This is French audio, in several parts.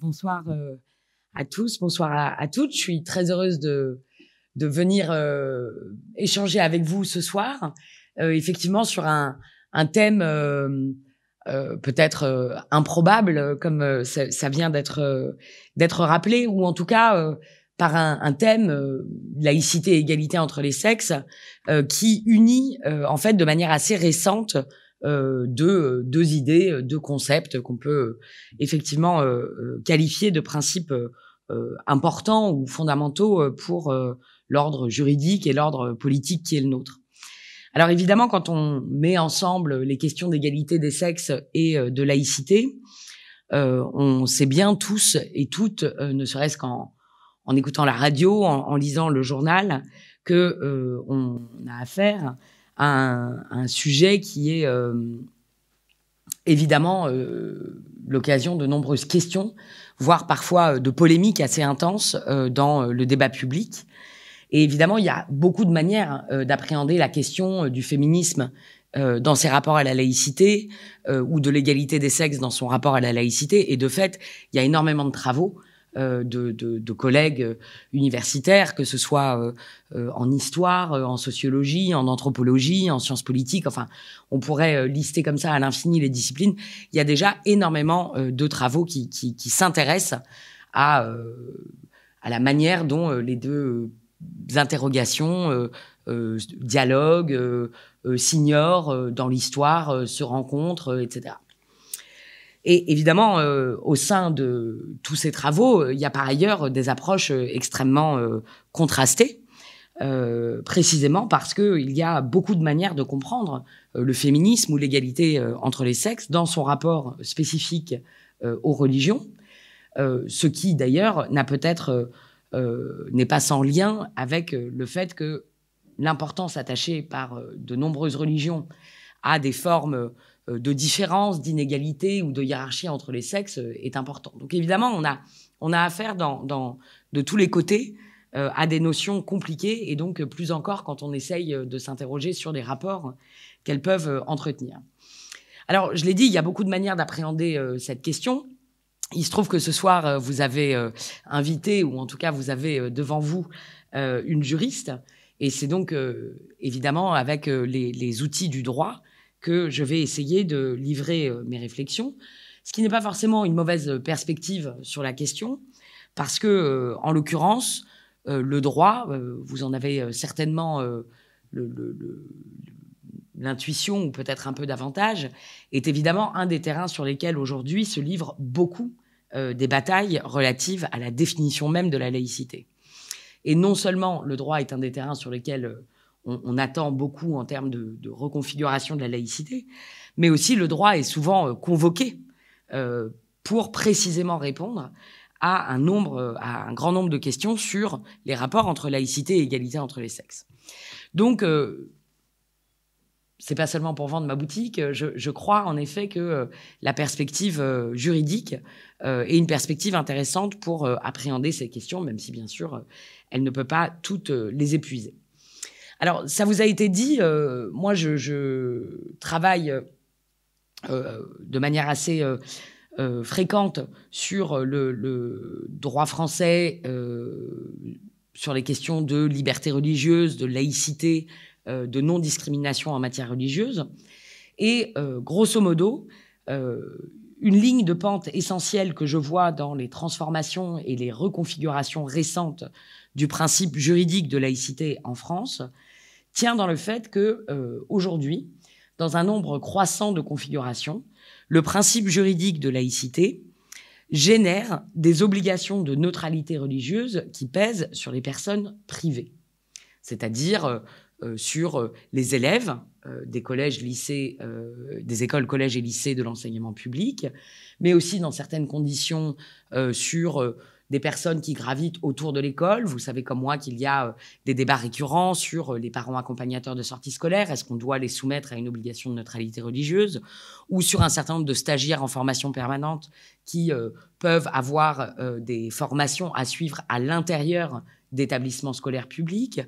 Bonsoir euh, à tous, bonsoir à, toutes. Je suis très heureuse de, de venir euh, échanger avec vous ce soir, euh, effectivement sur un, thème peut-être improbable, comme ça, vient d'être d'être rappelé, ou en tout cas par un, un thème laïcité et égalité entre les sexes qui unit en fait de manière assez récente euh, deux, euh, deux idées, euh, deux concepts qu'on peut effectivement qualifier de principes importants ou fondamentaux pour l'ordre juridique et l'ordre politique qui est le nôtre. Alors évidemment, quand on met ensemble les questions d'égalité des sexes et de laïcité, on sait bien tous et toutes, ne serait-ce qu'en écoutant la radio, en, lisant le journal, que on a affaire un sujet qui est euh, évidemment euh, l'occasion de nombreuses questions, voire parfois euh, de polémiques assez intenses dans le débat public. Et évidemment, il y a beaucoup de manières d'appréhender la question du féminisme dans ses rapports à la laïcité ou de l'égalité des sexes dans son rapport à la laïcité. Et de fait, il y a énormément de travaux euh, de, collègues universitaires, que ce soit euh, euh, en histoire, en sociologie, en anthropologie, en sciences politiques, enfin, on pourrait lister comme ça à l'infini les disciplines. Il y a déjà énormément de travaux qui, s'intéressent à, à la manière dont les deux interrogations, dialogues, s'ignorent dans l'histoire, se rencontrent, etc. Et évidemment, euh, au sein de tous ces travaux, euh, il y a par ailleurs des approches euh, extrêmement contrastées, précisément parce qu'il y a beaucoup de manières de comprendre le féminisme ou l'égalité entre les sexes dans son rapport spécifique aux religions, ce qui d'ailleurs n'a peut-être n'est pas sans lien avec le fait que l'importance attachée par de nombreuses religions à des formes euh, de différence, d'inégalité ou de hiérarchie entre les sexes euh, est important. Donc évidemment, on a, on a affaire de tous les côtés euh, à des notions compliquées et donc plus encore quand on essaye de s'interroger sur les rapports qu'elles peuvent entretenir. Alors, je l'ai dit, il y a beaucoup de manières d'appréhender cette question. Il se trouve que ce soir, vous avez invité, ou en tout cas, vous avez devant vous une juriste. Et c'est donc, évidemment, avec les, outils du droit, que je vais essayer de livrer euh, mes réflexions, ce qui n'est pas forcément une mauvaise perspective sur la question, parce que, euh, en l'occurrence, euh, le droit, vous en avez certainement l'intuition ou peut-être un peu davantage, est évidemment un des terrains sur lesquels aujourd'hui se livrent beaucoup des batailles relatives à la définition même de la laïcité. Et non seulement le droit est un des terrains sur lesquels on, attend beaucoup en termes de, reconfiguration de la laïcité, mais aussi le droit est souvent euh, convoqué euh, pour précisément répondre à un nombre, euh, à un grand nombre de questions sur les rapports entre laïcité et égalité entre les sexes. Donc, ce c'est pas seulement pour vendre ma boutique. Je, crois en effet que la perspective juridique est une perspective intéressante pour appréhender ces questions, même si bien sûr elle ne peut pas toutes les épuiser. Alors, ça vous a été dit, euh, moi, je, travaille euh, de manière assez euh, fréquente sur le, le droit français, sur les questions de liberté religieuse, de laïcité, de non-discrimination en matière religieuse. Et grosso modo, une ligne de pente essentielle que je vois dans les transformations et les reconfigurations récentes du principe juridique de laïcité en France, tient dans le fait que euh, aujourd'hui, dans un nombre croissant de configurations, le principe juridique de laïcité génère des obligations de neutralité religieuse qui pèsent sur les personnes privées, c'est-à-dire euh, euh, sur les élèves des collèges, lycées, des écoles, collèges et lycées de l'enseignement public, mais aussi dans certaines conditions sur des personnes qui gravitent autour de l'école. Vous savez comme moi qu'il y a euh, des débats récurrents sur euh, les parents accompagnateurs de sortie scolaire. Est-ce qu'on doit les soumettre à une obligation de neutralité religieuse Ou sur un certain nombre de stagiaires en formation permanente qui euh, peuvent avoir des formations à suivre à l'intérieur d'établissements scolaires publics.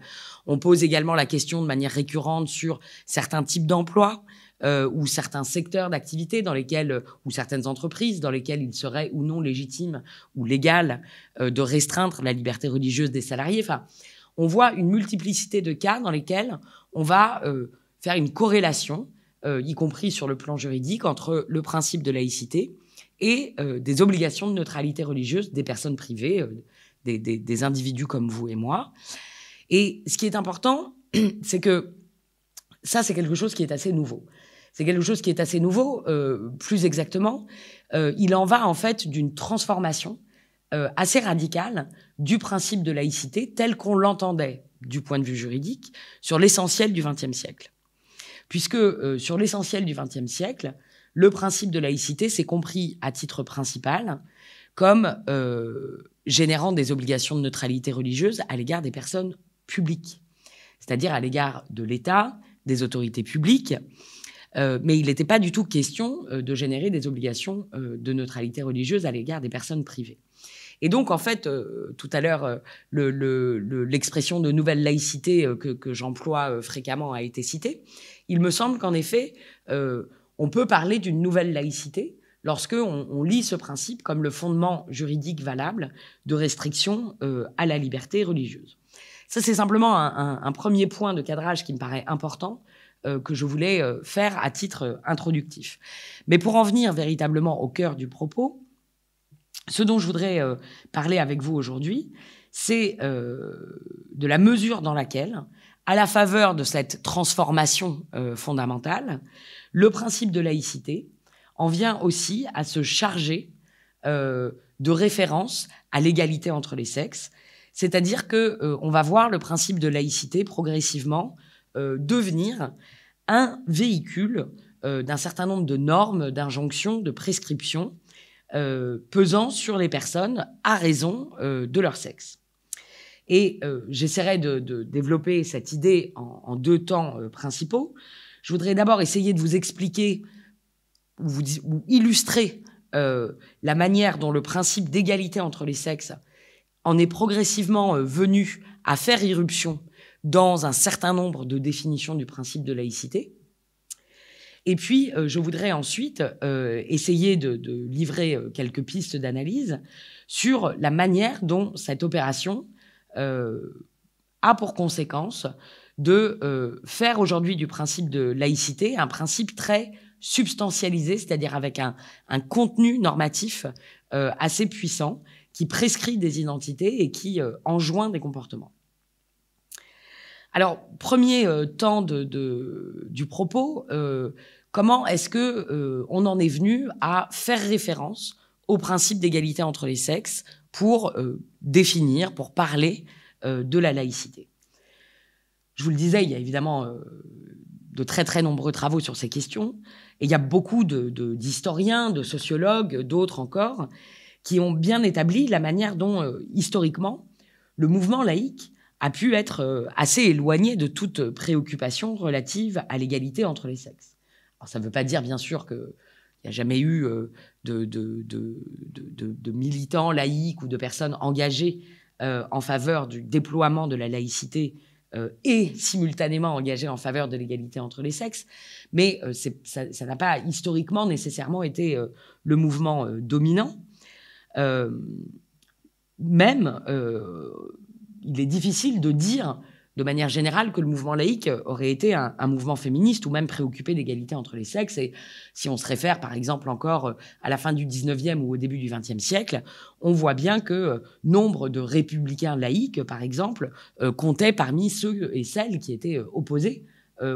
On pose également la question de manière récurrente sur certains types d'emplois. Euh, ou certains secteurs d'activité dans lesquels, euh, ou certaines entreprises dans lesquelles il serait ou non légitime ou légal euh, de restreindre la liberté religieuse des salariés. Enfin, on voit une multiplicité de cas dans lesquels on va faire une corrélation, y compris sur le plan juridique, entre le principe de laïcité et des obligations de neutralité religieuse des personnes privées, des individus comme vous et moi. Et ce qui est important, c'est que ça, c'est quelque chose qui est assez nouveau. C'est quelque chose qui est assez nouveau, euh, plus exactement. Euh, il en va en fait d'une transformation euh, assez radicale du principe de laïcité tel qu'on l'entendait du point de vue juridique sur l'essentiel du XXe siècle. Puisque sur l'essentiel du XXe siècle, le principe de laïcité s'est compris à titre principal comme générant des obligations de neutralité religieuse à l'égard des personnes publiques, c'est-à-dire à l'égard de l'État, des autorités publiques, euh, mais il n'était pas du tout question euh, de générer des obligations euh, de neutralité religieuse à l'égard des personnes privées. Et donc, en fait, tout à l'heure, l'expression de nouvelle laïcité que, j'emploie fréquemment a été citée. Il me semble qu'en effet, on peut parler d'une nouvelle laïcité lorsque lit ce principe comme le fondement juridique valable de restriction à la liberté religieuse. Ça, c'est simplement un, premier point de cadrage qui me paraît important euh, que je voulais euh, faire à titre euh, introductif. Mais pour en venir véritablement au cœur du propos, ce dont je voudrais parler avec vous aujourd'hui, c'est de la mesure dans laquelle, à la faveur de cette transformation fondamentale, le principe de laïcité en vient aussi à se charger de référence à l'égalité entre les sexes, c'est-à-dire que va voir le principe de laïcité progressivement euh, devenir un véhicule euh, d'un certain nombre de normes, d'injonctions, de prescriptions euh, pesant sur les personnes à raison de leur sexe. Et j'essaierai de, développer cette idée en, deux temps principaux. Je voudrais d'abord essayer de vous expliquer ou, illustrer la manière dont le principe d'égalité entre les sexes en est progressivement venu à faire irruption dans un certain nombre de définitions du principe de laïcité. Et puis, euh, je voudrais ensuite euh, essayer de, livrer euh, quelques pistes d'analyse sur la manière dont cette opération a pour conséquence de faire aujourd'hui du principe de laïcité un principe très substantialisé, c'est-à-dire avec un, un, contenu normatif assez puissant qui prescrit des identités et qui enjoint des comportements. Alors, premier euh, temps du propos, euh, comment est-ce qu'on euh, en est venu à faire référence au principe d'égalité entre les sexes pour définir, pour parler de la laïcité Je vous le disais, il y a évidemment de très très nombreux travaux sur ces questions, et il y a beaucoup d'historiens, de, de, sociologues, d'autres encore, qui ont bien établi la manière dont, historiquement, le mouvement laïque a pu être euh, assez éloigné de toute préoccupation relative à l'égalité entre les sexes. Alors ça ne veut pas dire bien sûr qu'il n'y a jamais eu euh, de, militants laïcs ou de personnes engagées euh, en faveur du déploiement de la laïcité et simultanément engagées en faveur de l'égalité entre les sexes, mais ça n'a pas historiquement nécessairement été le mouvement dominant. même il est difficile de dire de manière générale que le mouvement laïque aurait été un, mouvement féministe ou même préoccupé d'égalité entre les sexes. Et si on se réfère, par exemple, encore euh, à la fin du 19e ou au début du 20e siècle, on voit bien que euh, nombre de républicains laïques, par exemple, euh, comptaient parmi ceux et celles qui étaient opposés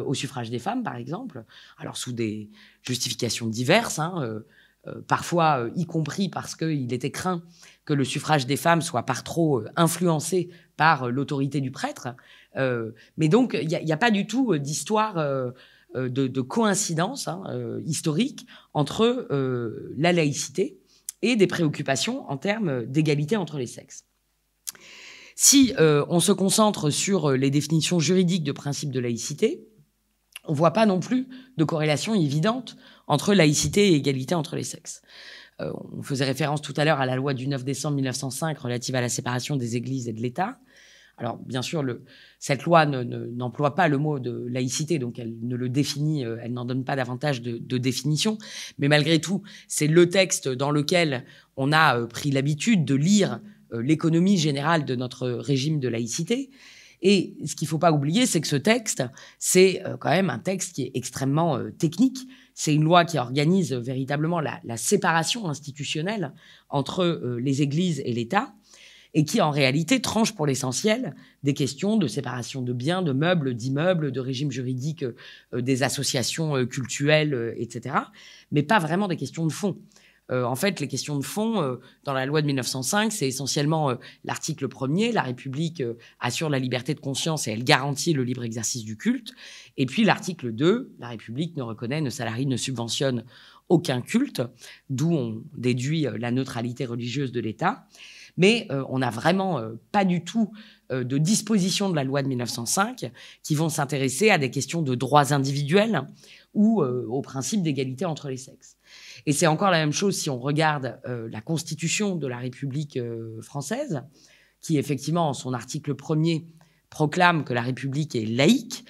au suffrage des femmes, par exemple. Alors, sous des justifications diverses, hein, parfois y compris parce qu'il était craint que le suffrage des femmes soit par trop euh, influencé par euh, l'autorité du prêtre. Euh, mais donc, il n'y a, pas du tout d'histoire de, coïncidence hein, historique entre la laïcité et des préoccupations en termes d'égalité entre les sexes. Si on se concentre sur les définitions juridiques de principe de laïcité, on ne voit pas non plus de corrélation évidente entre laïcité et égalité entre les sexes. Euh, on faisait référence tout à l'heure à la loi du 9 décembre 1905 relative à la séparation des églises et de l'État. Alors, bien sûr, cette loi n'emploie pas le mot de laïcité, donc elle ne le définit, euh, elle n'en donne pas davantage de, de, définition. Mais malgré tout, c'est le texte dans lequel on a euh, pris l'habitude de lire l'économie générale de notre régime de laïcité. Et ce qu'il ne faut pas oublier, c'est que ce texte, c'est quand même un texte qui est extrêmement technique. C'est une loi qui organise véritablement la, séparation institutionnelle entre euh, les églises et l'État et qui en réalité tranche pour l'essentiel des questions de séparation de biens, de meubles, d'immeubles, de régimes juridiques euh, des associations euh, culturelles, etc., mais pas vraiment des questions de fond. Euh, en fait, les questions de fond, euh, dans la loi de 1905, c'est essentiellement euh, l'article 1er, la République assure la liberté de conscience et elle garantit le libre exercice du culte. Et puis l'article 2, la République ne reconnaît, ne salarie, ne subventionne aucun culte, d'où on déduit la neutralité religieuse de l'État. Mais on n'a vraiment pas du tout de dispositions de la loi de 1905 qui vont s'intéresser à des questions de droits individuels ou au principe d'égalité entre les sexes. Et c'est encore la même chose si on regarde euh, la Constitution de la République euh, française, qui effectivement, en son article premier, proclame que la République est laïque,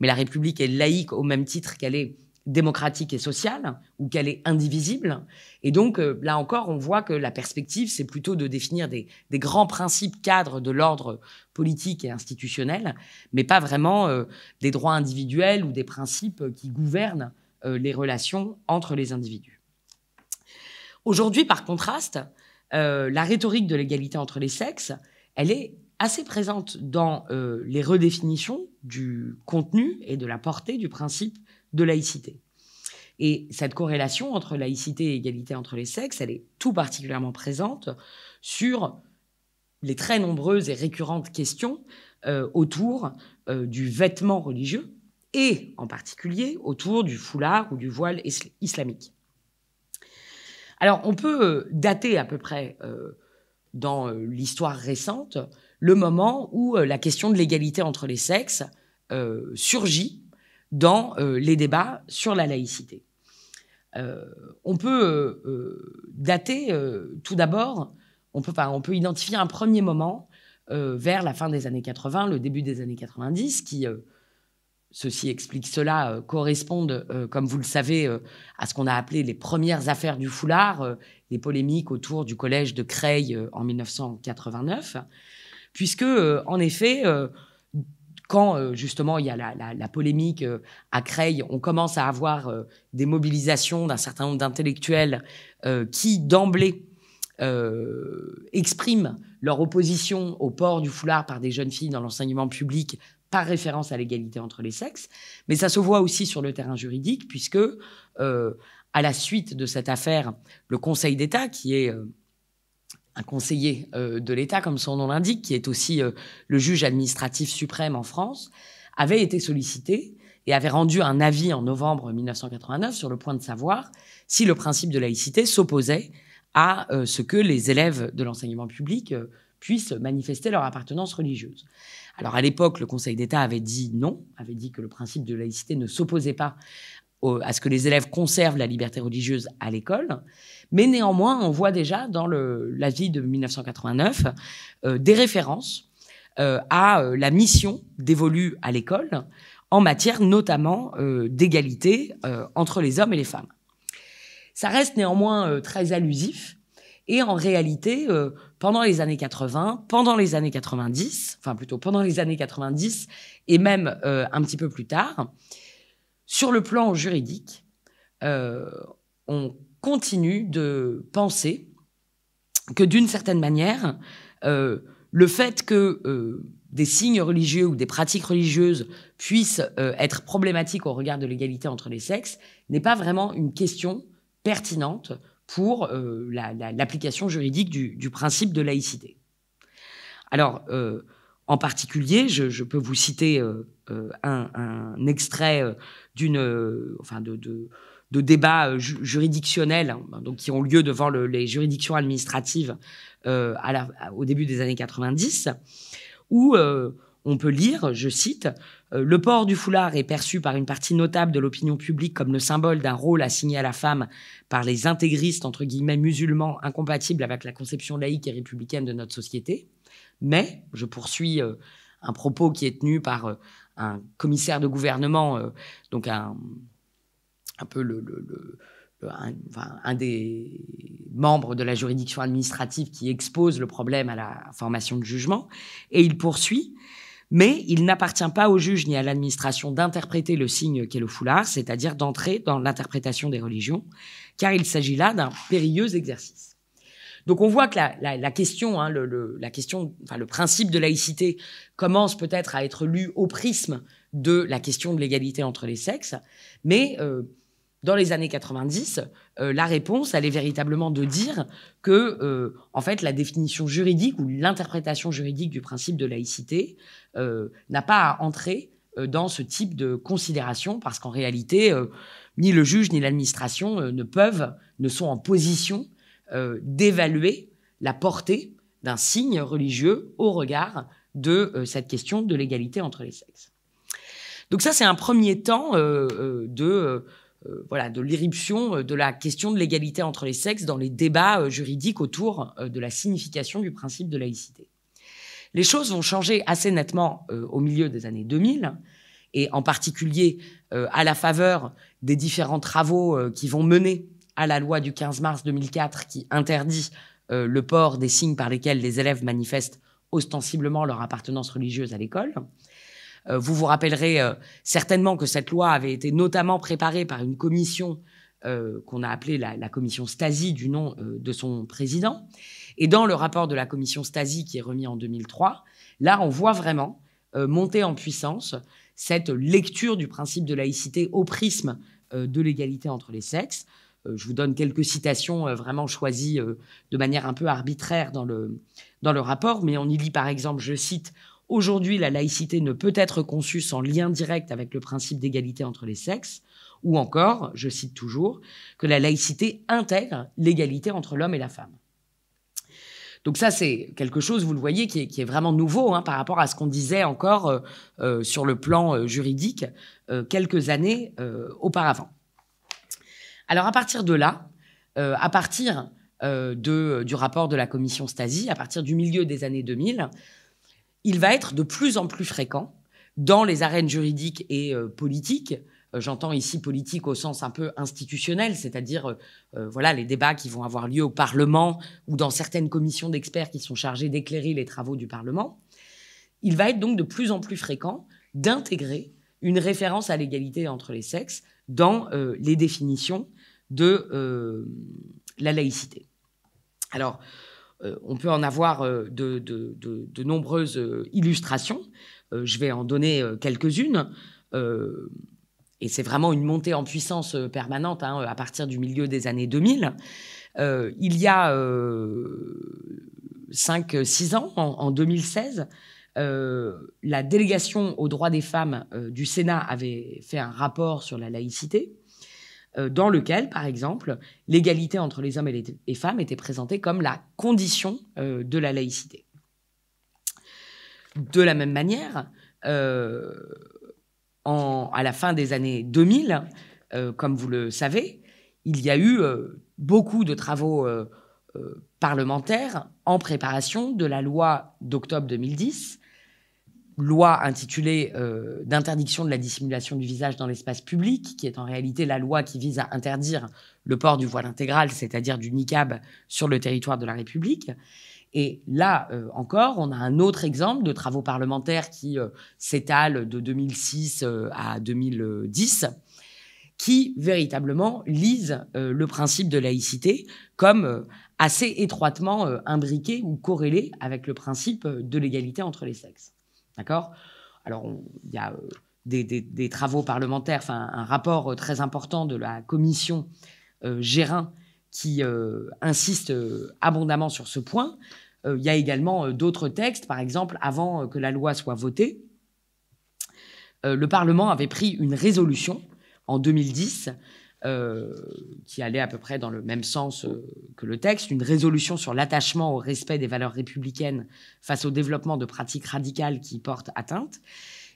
mais la République est laïque au même titre qu'elle est démocratique et sociale, ou qu'elle est indivisible. Et donc, euh, là encore, on voit que la perspective, c'est plutôt de définir des, grands principes cadres de l'ordre politique et institutionnel, mais pas vraiment des droits individuels ou des principes qui gouvernent les relations entre les individus. Aujourd'hui, par contraste, euh, la rhétorique de l'égalité entre les sexes, elle est assez présente dans euh, les redéfinitions du contenu et de la portée du principe de laïcité. Et cette corrélation entre laïcité et égalité entre les sexes, elle est tout particulièrement présente sur les très nombreuses et récurrentes questions euh, autour du vêtement religieux et en particulier autour du foulard ou du voile islamique. Alors, on peut euh, dater à peu près euh, dans euh, l'histoire récente le moment où la question de l'égalité entre les sexes surgit dans les débats sur la laïcité. on peut dater tout d'abord, on peut, on peut identifier un premier moment vers la fin des années 80, le début des années 90, qui ceci explique cela, euh, correspondent, euh, comme vous le savez, euh, à ce qu'on a appelé les premières affaires du foulard, les polémiques autour du collège de Creil en 1989, puisque, en effet, quand justement il y a la, la polémique à Creil, on commence à avoir des mobilisations d'un certain nombre d'intellectuels qui, d'emblée, expriment leur opposition au port du foulard par des jeunes filles dans l'enseignement public par référence à l'égalité entre les sexes, mais ça se voit aussi sur le terrain juridique, puisque euh, à la suite de cette affaire, le Conseil d'État, qui est euh, un conseiller euh, de l'État, comme son nom l'indique, qui est aussi le juge administratif suprême en France, avait été sollicité et avait rendu un avis en novembre 1989 sur le point de savoir si le principe de laïcité s'opposait à ce que les élèves de l'enseignement public puissent manifester leur appartenance religieuse. Alors à l'époque, le Conseil d'État avait dit non, avait dit que le principe de laïcité ne s'opposait pas à ce que les élèves conservent la liberté religieuse à l'école. Mais néanmoins, on voit déjà dans l'avis de 1989 euh, des références euh, à euh, la mission dévolue à l'école en matière notamment d'égalité entre les hommes et les femmes. Ça reste néanmoins très allusif et en réalité, euh, pendant les années 80, pendant les années 90, enfin plutôt pendant les années 90 et même euh, un petit peu plus tard, sur le plan juridique, euh, on continue de penser que d'une certaine manière, le fait que des signes religieux ou des pratiques religieuses puissent être problématiques au regard de l'égalité entre les sexes n'est pas vraiment une question pertinente pour euh, l'application juridique du, principe de laïcité. Alors, euh, en particulier, je, peux vous citer euh, un, extrait d'une, enfin de, de, débats juridictionnels hein, donc qui ont lieu devant les juridictions administratives au début des années 90, où on peut lire, je cite, euh, le port du foulard est perçu par une partie notable de l'opinion publique comme le symbole d'un rôle assigné à la femme par les intégristes, entre guillemets, musulmans, incompatibles avec la conception laïque et républicaine de notre société. Mais, je poursuis euh, un propos qui est tenu par euh, un commissaire de gouvernement, donc un, peu un, des membres de la juridiction administrative qui expose le problème à la formation de jugement, et il poursuit mais il n'appartient pas au juge ni à l'administration d'interpréter le signe qu'est le foulard, c'est-à-dire d'entrer dans l'interprétation des religions, car il s'agit là d'un périlleux exercice. Donc on voit que la, question, hein, le, la question, le principe de laïcité commence peut-être à être lu au prisme de la question de l'égalité entre les sexes, mais euh, dans les années 90, euh, la réponse, elle est véritablement de dire que, euh, en fait, la définition juridique ou l'interprétation juridique du principe de laïcité euh, n'a pas à entrer dans ce type de considération, parce qu'en réalité, ni le juge ni l'administration ne peuvent, ne sont en position d'évaluer la portée d'un signe religieux au regard de cette question de l'égalité entre les sexes. Donc ça, c'est un premier temps de euh, voilà, de l'irruption euh, de la question de l'égalité entre les sexes dans les débats euh, juridiques autour de la signification du principe de laïcité. Les choses vont changer assez nettement au milieu des années 2000 et en particulier à la faveur des différents travaux qui vont mener à la loi du 15 mars 2004 qui interdit le port des signes par lesquels les élèves manifestent ostensiblement leur appartenance religieuse à l'école. Euh, vous vous rappellerez euh, certainement que cette loi avait été notamment préparée par une commission euh, qu'on a appelée la, commission Stasi du nom de son président. Et dans le rapport de la commission Stasi qui est remis en 2003, là, on voit vraiment monter en puissance cette lecture du principe de laïcité au prisme de l'égalité entre les sexes. je vous donne quelques citations vraiment choisies de manière un peu arbitraire dans le rapport, mais on y lit par exemple, je cite, Aujourd'hui, la laïcité ne peut être conçue sans lien direct avec le principe d'égalité entre les sexes, ou encore, je cite toujours, que la laïcité intègre l'égalité entre l'homme et la femme. Donc ça, c'est quelque chose, vous le voyez, qui est, vraiment nouveau hein, par rapport à ce qu'on disait encore euh, euh, sur le plan euh, juridique quelques années auparavant. Alors à partir de là, à partir du rapport de la commission Stasi, à partir du milieu des années 2000, il va être de plus en plus fréquent dans les arènes juridiques et euh, politiques. Euh, j'entends ici politique au sens un peu institutionnel, c'est-à-dire euh, voilà les débats qui vont avoir lieu au Parlement ou dans certaines commissions d'experts qui sont chargées d'éclairer les travaux du Parlement. Il va être donc de plus en plus fréquent d'intégrer une référence à l'égalité entre les sexes dans les définitions de la laïcité. Alors, euh, on peut en avoir euh, de, nombreuses euh, illustrations. je vais en donner quelques-unes. et c'est vraiment une montée en puissance permanente hein, à partir du milieu des années 2000. il y a 5-6 ans, en, en 2016, la délégation aux droits des femmes du Sénat avait fait un rapport sur la laïcité. Euh, dans lequel, par exemple, l'égalité entre les hommes et les femmes était présentée comme la condition euh, de la laïcité. De la même manière, euh, à la fin des années 2000, comme vous le savez, il y a eu beaucoup de travaux parlementaires en préparation de la loi d'octobre 2010 loi intitulée euh, d'interdiction de la dissimulation du visage dans l'espace public, qui est en réalité la loi qui vise à interdire le port du voile intégral, c'est-à-dire du niqab, sur le territoire de la République. Et là euh, encore, on a un autre exemple de travaux parlementaires qui euh, s'étalent de 2006 à 2010 qui véritablement lisent le principe de laïcité comme assez étroitement imbriqué ou corrélé avec le principe de l'égalité entre les sexes. D'accord Alors, il y a euh, des, travaux parlementaires, enfin, un rapport euh, très important de la commission euh, Gérin qui insiste abondamment sur ce point. Il y a également d'autres textes, par exemple, avant que la loi soit votée, le Parlement avait pris une résolution en 2010 euh, qui allait à peu près dans le même sens euh, que le texte, une résolution sur l'attachement au respect des valeurs républicaines face au développement de pratiques radicales qui portent atteinte.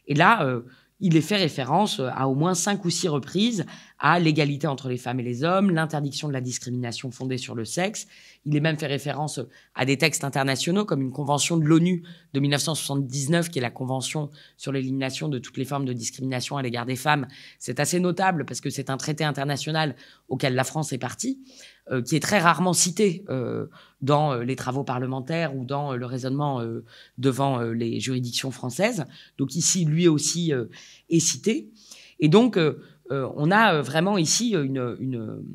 Et là, euh, il est fait référence à au moins cinq ou six reprises à l'égalité entre les femmes et les hommes, l'interdiction de la discrimination fondée sur le sexe. Il est même fait référence à des textes internationaux comme une convention de l'ONU de 1979 qui est la convention sur l'élimination de toutes les formes de discrimination à l'égard des femmes. C'est assez notable parce que c'est un traité international auquel la France est partie, euh, qui est très rarement cité euh, dans euh, les travaux parlementaires ou dans le raisonnement devant les juridictions françaises. Donc ici, lui aussi est cité. Et donc, euh, on a euh, vraiment ici euh, une,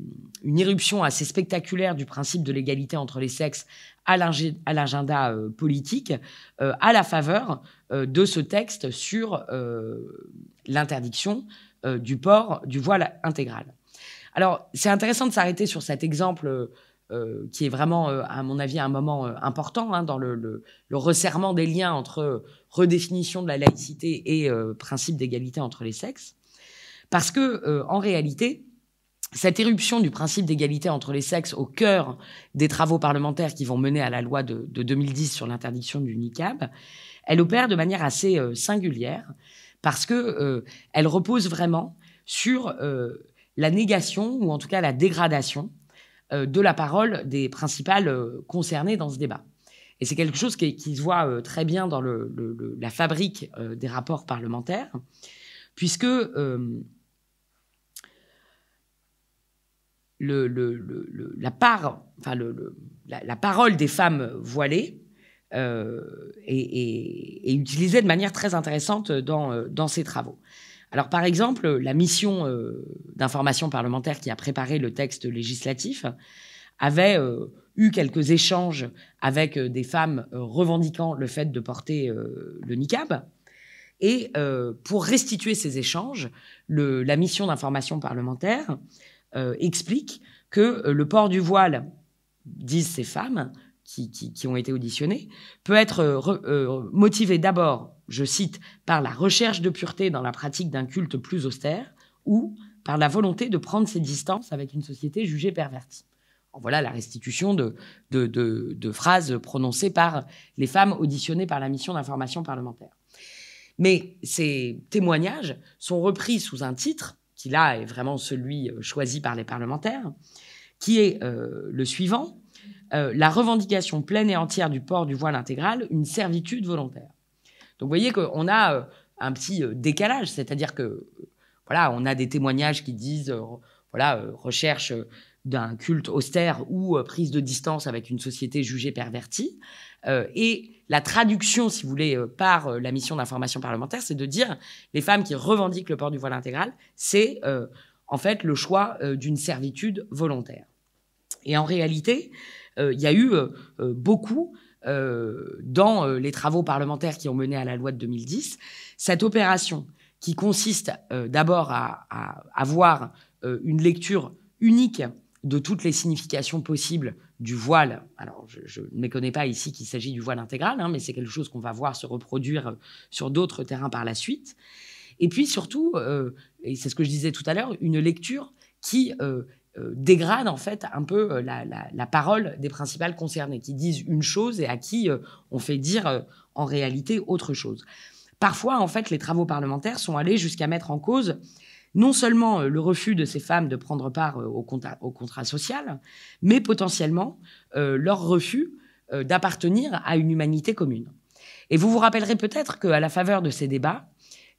irruption assez spectaculaire du principe de l'égalité entre les sexes à l'agenda politique, à la faveur de ce texte sur l'interdiction du port du voile intégral. Alors, c'est intéressant de s'arrêter sur cet exemple qui est vraiment, à mon avis, un moment important hein, dans le, resserrement des liens entre redéfinition de la laïcité et principe d'égalité entre les sexes. Parce que, euh, en réalité, cette éruption du principe d'égalité entre les sexes au cœur des travaux parlementaires qui vont mener à la loi de, 2010 sur l'interdiction du niqab, elle opère de manière assez euh, singulière parce que euh, elle repose vraiment sur la négation ou en tout cas la dégradation de la parole des principales concernées dans ce débat. Et c'est quelque chose qui, se voit très bien dans le, la fabrique des rapports parlementaires, puisque la parole des femmes voilées est euh, utilisée de manière très intéressante dans, euh, dans ses travaux. Alors, par exemple, la mission euh, d'information parlementaire qui a préparé le texte législatif avait eu quelques échanges avec des femmes revendiquant le fait de porter le niqab. Et pour restituer ces échanges, la mission d'information parlementaire euh, explique que euh, le port du voile, disent ces femmes qui, ont été auditionnées, peut être euh, motivé d'abord, je cite, par la recherche de pureté dans la pratique d'un culte plus austère ou par la volonté de prendre ses distances avec une société jugée pervertie. voilà la restitution de, de, phrases prononcées par les femmes auditionnées par la mission d'information parlementaire. Mais ces témoignages sont repris sous un titre qui là est vraiment celui euh, choisi par les parlementaires, qui est euh, le suivant, euh, la revendication pleine et entière du port du voile intégral, une servitude volontaire. Donc vous voyez qu'on a un petit décalage, c'est-à-dire que voilà, on a des témoignages qui disent voilà, recherche d'un culte austère ou euh, prise de distance avec une société jugée pervertie. Euh, et la traduction, si vous voulez, euh, par la mission d'information parlementaire, c'est de dire les femmes qui revendiquent le port du voile intégral, c'est en fait le choix d'une servitude volontaire. Et en réalité, il y a eu beaucoup dans les travaux parlementaires qui ont mené à la loi de 2010 cette opération qui consiste d'abord à, avoir une lecture unique de toutes les significations possibles du voile. Alors, je ne connais pas ici qu'il s'agit du voile intégral, hein, mais c'est quelque chose qu'on va voir se reproduire euh, sur d'autres terrains par la suite. Et puis surtout, euh, et c'est ce que je disais tout à l'heure, une lecture qui euh, dégrade en fait un peu la, parole des principales concernées, qui disent une chose et à qui on fait dire en réalité autre chose. Parfois, en fait, les travaux parlementaires sont allés jusqu'à mettre en cause non seulement euh, le refus de ces femmes de prendre part euh, au, contrat, au social, mais potentiellement euh, leur refus d'appartenir à une humanité commune. Et vous vous rappellerez peut-être qu'à la faveur de ces débats,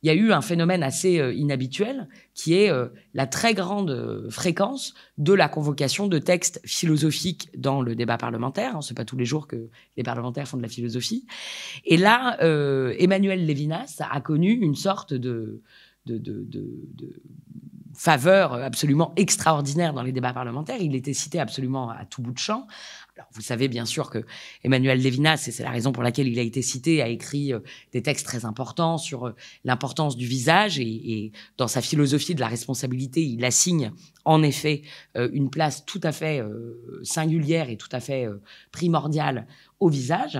il y a eu un phénomène assez inhabituel qui est la très grande fréquence de la convocation de textes philosophiques dans le débat parlementaire. Hein. Ce n'est pas tous les jours que les parlementaires font de la philosophie. Et là, Emmanuel Lévinas a connu une sorte de de, faveur absolument extraordinaire dans les débats parlementaires. Il était cité absolument à tout bout de champ. Alors, vous savez bien sûr que Emmanuel Levinas, et c'est la raison pour laquelle il a été cité, a écrit euh, des textes très importants sur euh, l'importance du visage et, dans sa philosophie de la responsabilité, il assigne en effet euh, une place tout à fait singulière et tout à fait primordiale au visage.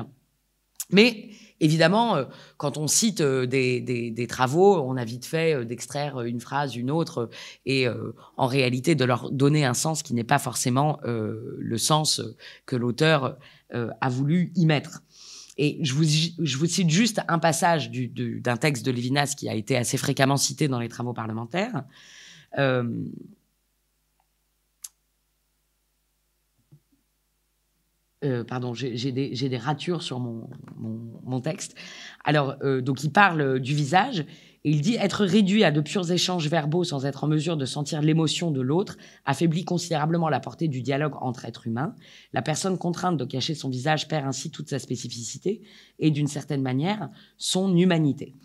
Mais évidemment, euh, quand on cite euh, des, travaux, on a vite fait euh, d'extraire une phrase, une autre, et en réalité de leur donner un sens qui n'est pas forcément le sens que l'auteur a voulu y mettre. Et je vous, cite juste un passage d'un texte de Lévinas qui a été assez fréquemment cité dans les travaux parlementaires. Euh, pardon, j'ai des, ratures sur mon, mon, texte. Alors, euh, donc, il parle euh, du visage et il dit être réduit à de purs échanges verbaux sans être en mesure de sentir l'émotion de l'autre affaiblit considérablement la portée du dialogue entre êtres humains. La personne contrainte de cacher son visage perd ainsi toute sa spécificité et d'une certaine manière son humanité.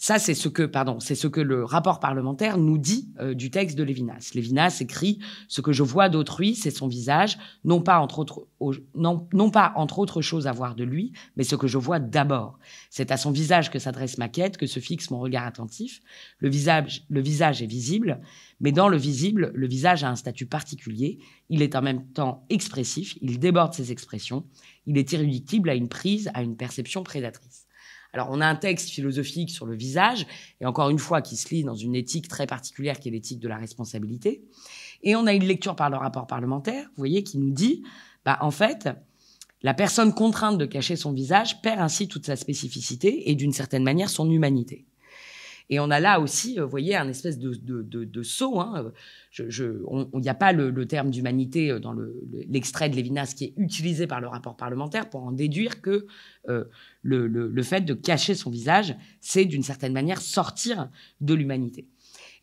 Ça, c'est ce que, pardon, c'est ce que le rapport parlementaire nous dit euh, du texte de Lévinas. Lévinas écrit ce que je vois d'autrui, c'est son visage, non pas entre autres, non, pas entre autres choses à voir de lui, mais ce que je vois d'abord. C'est à son visage que s'adresse ma quête, que se fixe mon regard attentif. Le visage, le visage est visible, mais dans le visible, le visage a un statut particulier. Il est en même temps expressif, il déborde ses expressions, il est irréductible à une prise, à une perception prédatrice. Alors, on a un texte philosophique sur le visage, et encore une fois, qui se lit dans une éthique très particulière qui est l'éthique de la responsabilité. Et on a une lecture par le rapport parlementaire, vous voyez, qui nous dit, bah, en fait, la personne contrainte de cacher son visage perd ainsi toute sa spécificité et d'une certaine manière son humanité. Et on a là aussi, euh, vous voyez, un espèce de, de, de, saut. Hein. n'y a pas le, terme d'humanité euh, dans l'extrait de Lévinas qui est utilisé par le rapport parlementaire pour en déduire que euh, le, fait de cacher son visage, c'est d'une certaine manière sortir de l'humanité.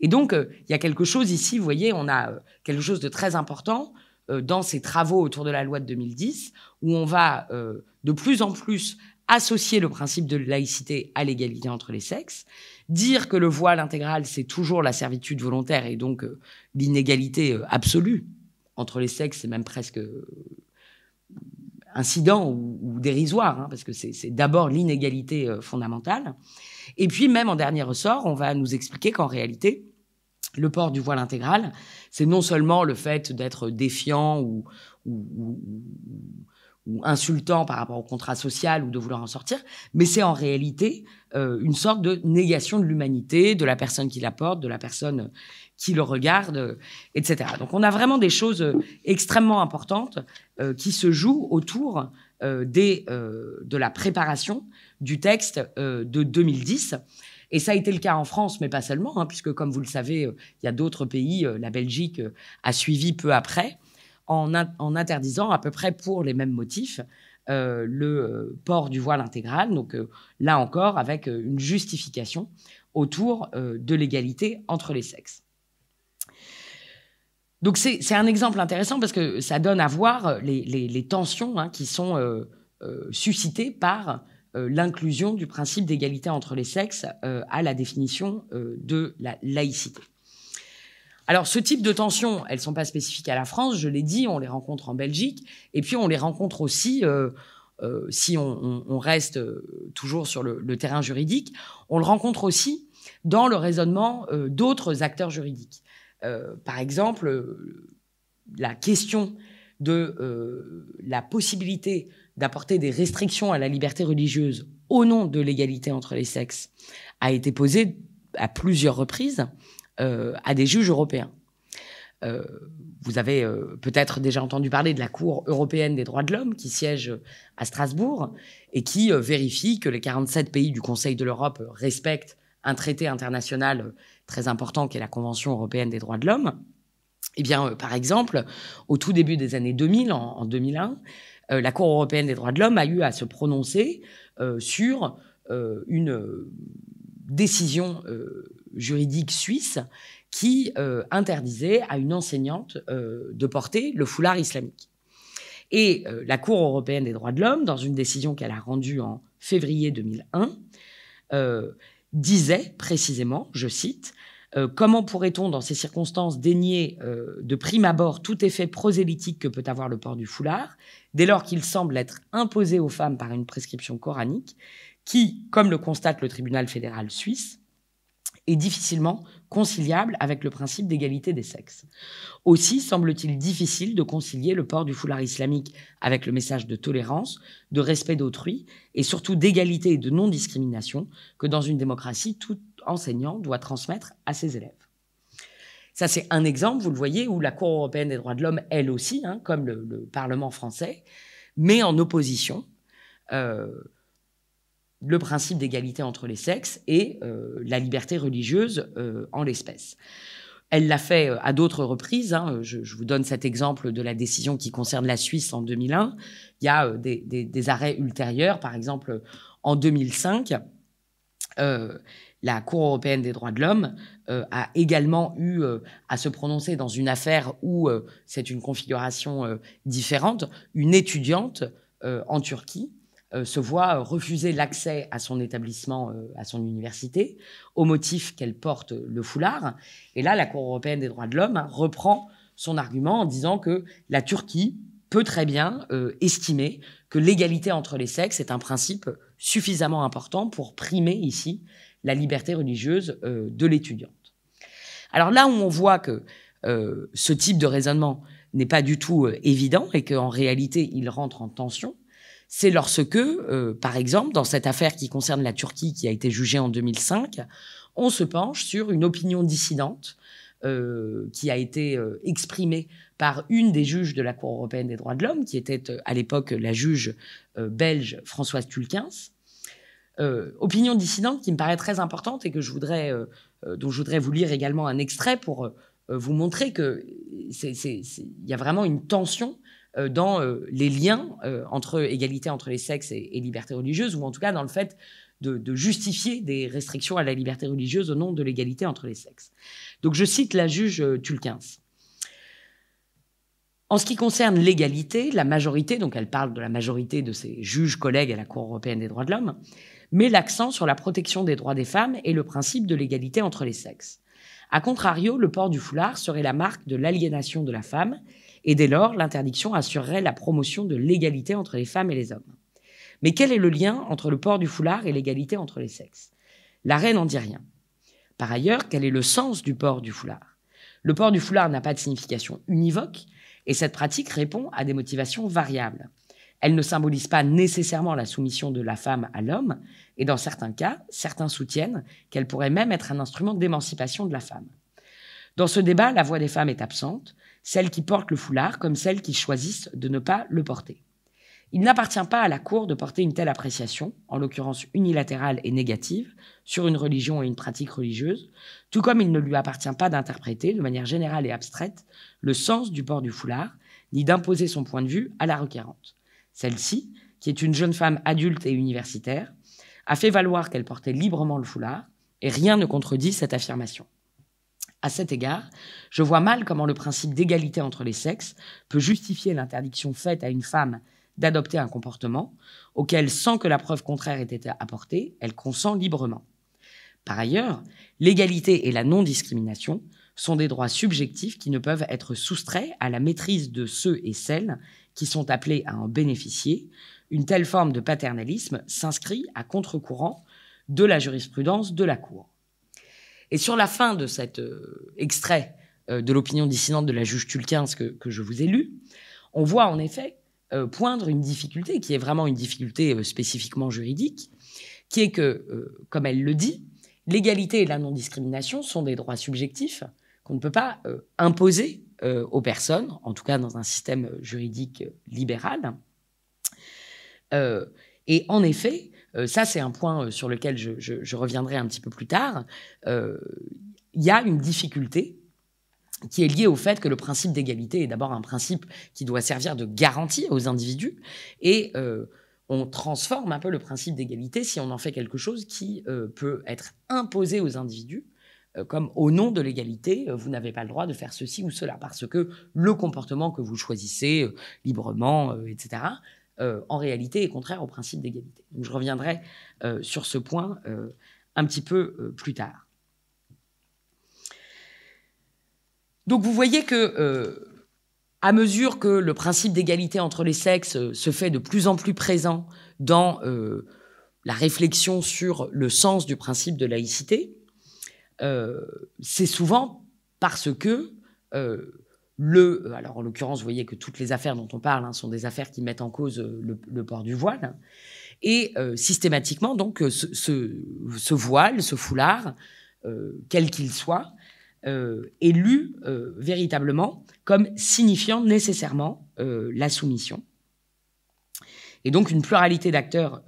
Et donc, il y a quelque chose ici, vous voyez, on a quelque chose de très important dans ces travaux autour de la loi de 2010, où on va de plus en plus associer le principe de laïcité à l'égalité entre les sexes dire que le voile intégral, c'est toujours la servitude volontaire et donc euh, l'inégalité euh, absolue entre les sexes, c'est même presque euh, incident ou, dérisoire, hein, parce que c'est d'abord l'inégalité fondamentale. Et puis même en dernier ressort, on va nous expliquer qu'en réalité, le port du voile intégral, c'est non seulement le fait d'être défiant ou, ou ou insultant par rapport au contrat social ou de vouloir en sortir, mais c'est en réalité euh, une sorte de négation de l'humanité, de la personne qui la porte, de la personne qui le regarde, euh, etc. Donc on a vraiment des choses euh, extrêmement importantes qui se jouent autour des, de la préparation du texte de 2010. Et ça a été le cas en France, mais pas seulement, hein, puisque comme vous le savez, il y a d'autres pays, la Belgique a suivi peu après en, interdisant à peu près pour les mêmes motifs euh, le euh, port du voile intégral, donc euh, là encore avec une justification autour de l'égalité entre les sexes. Donc c'est un exemple intéressant parce que ça donne à voir les, tensions hein, qui sont suscitées par l'inclusion du principe d'égalité entre les sexes à la définition de la laïcité. Alors, ce type de tensions, elles ne sont pas spécifiques à la France, je l'ai dit, on les rencontre en Belgique, et puis on les rencontre aussi, euh, euh, si on, reste euh, toujours sur le, terrain juridique, on le rencontre aussi dans le raisonnement d'autres acteurs juridiques. par exemple, la question de la possibilité d'apporter des restrictions à la liberté religieuse au nom de l'égalité entre les sexes a été posée à plusieurs reprises euh, à des juges européens. Euh, vous avez euh, peut-être déjà entendu parler de la Cour européenne des droits de l'homme qui siège à Strasbourg et qui vérifie que les 47 pays du Conseil de l'Europe respectent un traité international très important qui est la Convention européenne des droits de l'homme. Eh bien, par exemple, au tout début des années 2000, en, en 2001, la Cour européenne des droits de l'homme a eu à se prononcer sur une décision juridique suisse qui euh, interdisait à une enseignante euh, de porter le foulard islamique. Et euh, la Cour européenne des droits de l'homme, dans une décision qu'elle a rendue en février 2001, disait précisément, je cite, Comment pourrait-on, dans ces circonstances, dénier de prime abord tout effet prosélytique que peut avoir le port du foulard, dès lors qu'il semble être imposé aux femmes par une prescription coranique, qui, comme le constate le tribunal fédéral suisse, est difficilement conciliable avec le principe d'égalité des sexes. Aussi semble-t-il difficile de concilier le port du foulard islamique avec le message de tolérance, de respect d'autrui et surtout d'égalité et de non-discrimination que dans une démocratie tout enseignant doit transmettre à ses élèves. Ça, c'est un exemple, vous le voyez, où la Cour européenne des droits de l'homme, elle aussi, hein, comme le, Parlement français, met en opposition euh, le principe d'égalité entre les sexes et euh, la liberté religieuse euh, en l'espèce. Elle l'a fait euh, à d'autres reprises. Hein, je, vous donne cet exemple de la décision qui concerne la Suisse en 2001. Il y a des, arrêts ultérieurs, par exemple en 2005. la Cour européenne des droits de l'homme a également eu à se prononcer dans une affaire où c'est une configuration différente, une étudiante en Turquie euh, se voit euh, refuser l'accès à son établissement, euh, à son université, au motif qu'elle porte le foulard. Et là, la Cour européenne des droits de l'homme hein, reprend son argument en disant que la Turquie peut très bien estimer que l'égalité entre les sexes est un principe suffisamment important pour primer ici la liberté religieuse de l'étudiante. Alors là où on voit que ce type de raisonnement n'est pas du tout évident et qu'en réalité, il rentre en tension c'est lorsque, euh, par exemple, dans cette affaire qui concerne la Turquie, qui a été jugée en 2005, on se penche sur une opinion dissidente euh, qui a été euh, exprimée par une des juges de la Cour européenne des droits de l'homme, qui était à l'époque la juge belge Françoise Tulquins. opinion dissidente qui me paraît très importante et que je voudrais, dont je voudrais vous lire également un extrait pour vous montrer qu'il y a vraiment une tension euh, dans euh, les liens euh, entre égalité entre les sexes et, liberté religieuse, ou en tout cas dans le fait de, justifier des restrictions à la liberté religieuse au nom de l'égalité entre les sexes. Donc je cite la juge Tulkins. En ce qui concerne l'égalité, la majorité, donc elle parle de la majorité de ses juges collègues à la Cour européenne des droits de l'homme, met l'accent sur la protection des droits des femmes et le principe de l'égalité entre les sexes. A contrario, le port du foulard serait la marque de l'aliénation de la femme et dès lors, l'interdiction assurerait la promotion de l'égalité entre les femmes et les hommes. Mais quel est le lien entre le port du foulard et l'égalité entre les sexes La reine n'en dit rien. Par ailleurs, quel est le sens du port du foulard Le port du foulard n'a pas de signification univoque et cette pratique répond à des motivations variables. Elle ne symbolise pas nécessairement la soumission de la femme à l'homme et dans certains cas, certains soutiennent qu'elle pourrait même être un instrument d'émancipation de la femme. Dans ce débat, la voix des femmes est absente, celles qui portent le foulard comme celles qui choisissent de ne pas le porter. Il n'appartient pas à la Cour de porter une telle appréciation, en l'occurrence unilatérale et négative, sur une religion et une pratique religieuse, tout comme il ne lui appartient pas d'interpréter, de manière générale et abstraite, le sens du port du foulard, ni d'imposer son point de vue à la requérante. Celle-ci, qui est une jeune femme adulte et universitaire, a fait valoir qu'elle portait librement le foulard, et rien ne contredit cette affirmation. À cet égard, je vois mal comment le principe d'égalité entre les sexes peut justifier l'interdiction faite à une femme d'adopter un comportement auquel, sans que la preuve contraire ait été apportée, elle consent librement. Par ailleurs, l'égalité et la non-discrimination sont des droits subjectifs qui ne peuvent être soustraits à la maîtrise de ceux et celles qui sont appelés à en bénéficier. Une telle forme de paternalisme s'inscrit à contre-courant de la jurisprudence de la Cour. Et sur la fin de cet euh, extrait euh, de l'opinion dissidente de la juge Tulkens que, je vous ai lu, on voit en effet euh, poindre une difficulté qui est vraiment une difficulté spécifiquement juridique, qui est que, comme elle le dit, l'égalité et la non-discrimination sont des droits subjectifs qu'on ne peut pas imposer aux personnes, en tout cas dans un système juridique libéral. et en effet, euh, ça, c'est un point euh, sur lequel je, reviendrai un petit peu plus tard. Il euh, y a une difficulté qui est liée au fait que le principe d'égalité est d'abord un principe qui doit servir de garantie aux individus et on transforme un peu le principe d'égalité si on en fait quelque chose qui peut être imposé aux individus comme au nom de l'égalité, vous n'avez pas le droit de faire ceci ou cela, parce que le comportement que vous choisissez librement, etc., euh, en réalité est contraire au principe d'égalité. je reviendrai euh, sur ce point euh, un petit peu plus tard. Donc vous voyez que à mesure que le principe d'égalité entre les sexes se fait de plus en plus présent dans la réflexion sur le sens du principe de laïcité, c'est souvent parce que euh, alors en l'occurrence, vous voyez que toutes les affaires dont on parle hein, sont des affaires qui mettent en cause euh, le, port du voile. et euh, systématiquement, donc, ce, voile, ce foulard, quel qu'il soit, est lu véritablement comme signifiant nécessairement la soumission. Et donc, une pluralité d'acteurs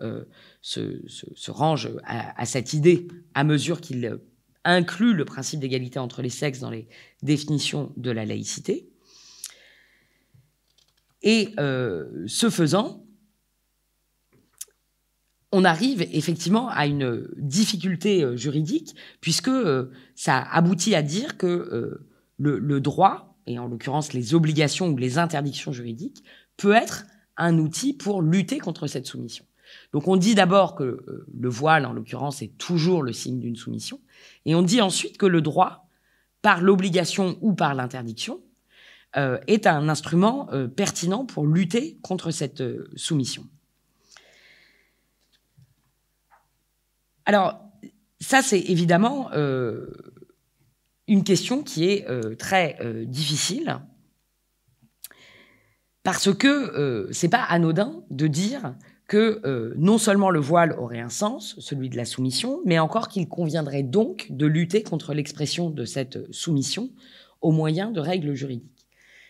se, range à, à, cette idée à mesure qu'ils inclut le principe d'égalité entre les sexes dans les définitions de la laïcité. Et euh, ce faisant, on arrive effectivement à une difficulté euh, juridique, puisque euh, ça aboutit à dire que le droit, et en l'occurrence les obligations ou les interdictions juridiques, peut être un outil pour lutter contre cette soumission. Donc on dit d'abord que le voile, en l'occurrence, est toujours le signe d'une soumission, et on dit ensuite que le droit, par l'obligation ou par l'interdiction, euh, est un instrument euh, pertinent pour lutter contre cette euh, soumission. Alors, ça, c'est évidemment une question qui est très difficile, parce que ce n'est pas anodin de dire que euh, non seulement le voile aurait un sens, celui de la soumission, mais encore qu'il conviendrait donc de lutter contre l'expression de cette soumission au moyen de règles juridiques.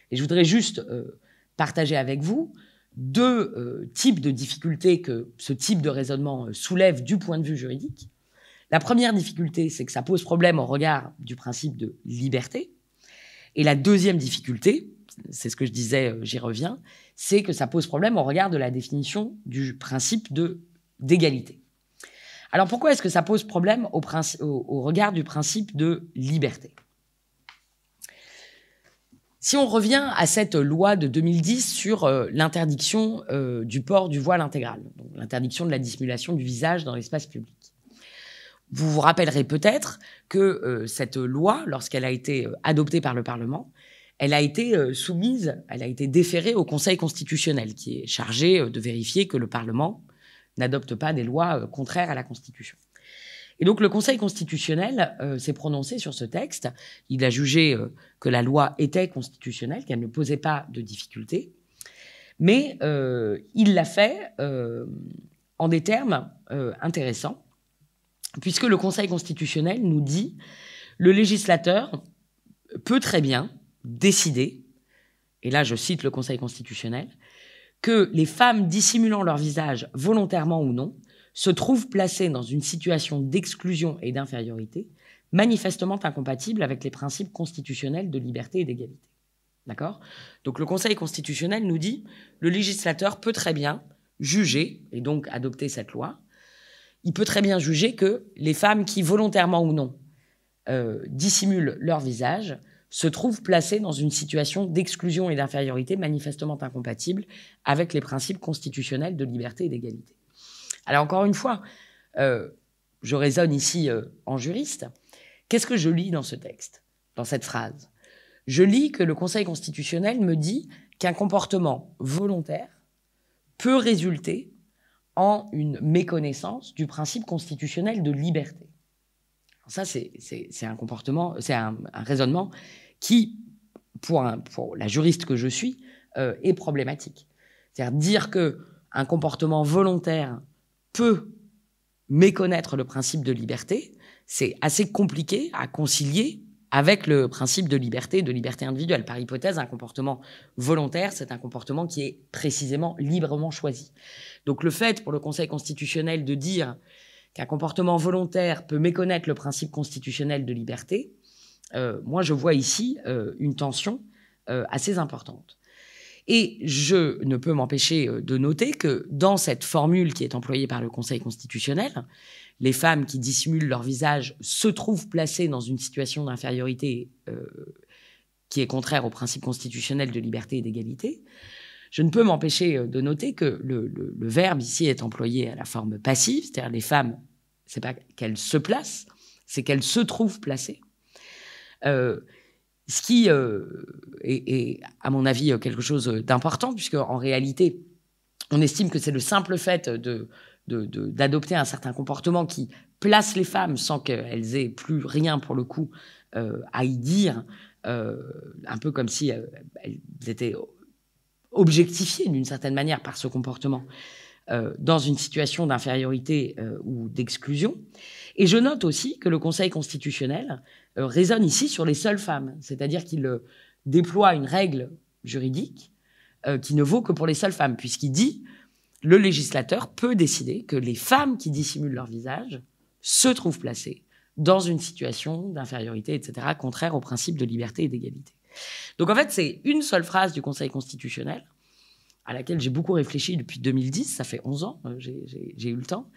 Et je voudrais juste euh, partager avec vous deux euh, types de difficultés que ce type de raisonnement soulève du point de vue juridique. La première difficulté, c'est que ça pose problème au regard du principe de liberté. Et la deuxième difficulté, c'est ce que je disais, euh, j'y reviens, c'est que ça pose problème au regard de la définition du principe de d'égalité. Alors pourquoi est-ce que ça pose problème au, regard du principe de liberté si on revient à cette loi de 2010 sur euh, l'interdiction euh, du port du voile intégral, l'interdiction de la dissimulation du visage dans l'espace public. Vous vous rappellerez peut-être que cette loi, lorsqu'elle a été adoptée par le Parlement, elle a été euh, soumise, elle a été déférée au Conseil constitutionnel, qui est chargé euh, de vérifier que le Parlement n'adopte pas des lois euh, contraires à la Constitution. Et donc le Conseil constitutionnel s'est prononcé sur ce texte. Il a jugé que la loi était constitutionnelle, qu'elle ne posait pas de difficultés. Mais il l'a fait en des termes intéressants, puisque le Conseil constitutionnel nous dit le législateur peut très bien décider, et là je cite le Conseil constitutionnel, que les femmes dissimulant leur visage volontairement ou non se trouvent placées dans une situation d'exclusion et d'infériorité manifestement incompatible avec les principes constitutionnels de liberté et d'égalité. D'accord Donc le Conseil constitutionnel nous dit le législateur peut très bien juger et donc adopter cette loi. Il peut très bien juger que les femmes qui volontairement ou non euh, dissimulent leur visage se trouve placé dans une situation d'exclusion et d'infériorité manifestement incompatible avec les principes constitutionnels de liberté et d'égalité. Alors encore une fois, euh, je raisonne ici euh, en juriste. Qu'est-ce que je lis dans ce texte, dans cette phrase Je lis que le Conseil constitutionnel me dit qu'un comportement volontaire peut résulter en une méconnaissance du principe constitutionnel de liberté. Ça, c'est un comportement, c'est un, raisonnement qui, pour, la juriste que je suis, euh, est problématique. C'est-à-dire dire que un comportement volontaire peut méconnaître le principe de liberté, c'est assez compliqué à concilier avec le principe de liberté, de liberté individuelle. Par hypothèse, un comportement volontaire, c'est un comportement qui est précisément librement choisi. Donc le fait pour le Conseil constitutionnel de dire qu'un comportement volontaire peut méconnaître le principe constitutionnel de liberté, euh, moi je vois ici euh, une tension euh, assez importante. Et je ne peux m'empêcher de noter que dans cette formule qui est employée par le Conseil constitutionnel, les femmes qui dissimulent leur visage se trouvent placées dans une situation d'infériorité qui est contraire au principe constitutionnel de liberté et d'égalité. Je ne peux m'empêcher euh, de noter que le, verbe ici est employé à la forme passive, c'est-à-dire les femmes, c'est pas qu'elles se placent, c'est qu'elles se trouvent placées. Euh, ce qui euh, est, à mon avis, quelque chose d'important, puisque en réalité, on estime que c'est le simple fait de d'adopter un certain comportement qui place les femmes sans qu'elles aient plus rien pour le coup à y dire, un peu comme si elles étaient objectifié d'une certaine manière par ce comportement euh, dans une situation d'infériorité euh, ou d'exclusion. Et je note aussi que le Conseil constitutionnel résonne euh, raisonne ici sur les seules femmes, c'est-à-dire qu'il déploie une règle juridique qui ne vaut que pour les seules femmes, puisqu'il dit le législateur peut décider que les femmes qui dissimulent leur visage se trouvent placées dans une situation d'infériorité, etc., contraire au principe de liberté et d'égalité. Donc en fait, c'est une seule phrase du Conseil constitutionnel à laquelle j'ai beaucoup réfléchi depuis 2010, ça fait 11 ans, euh, j'ai eu le temps,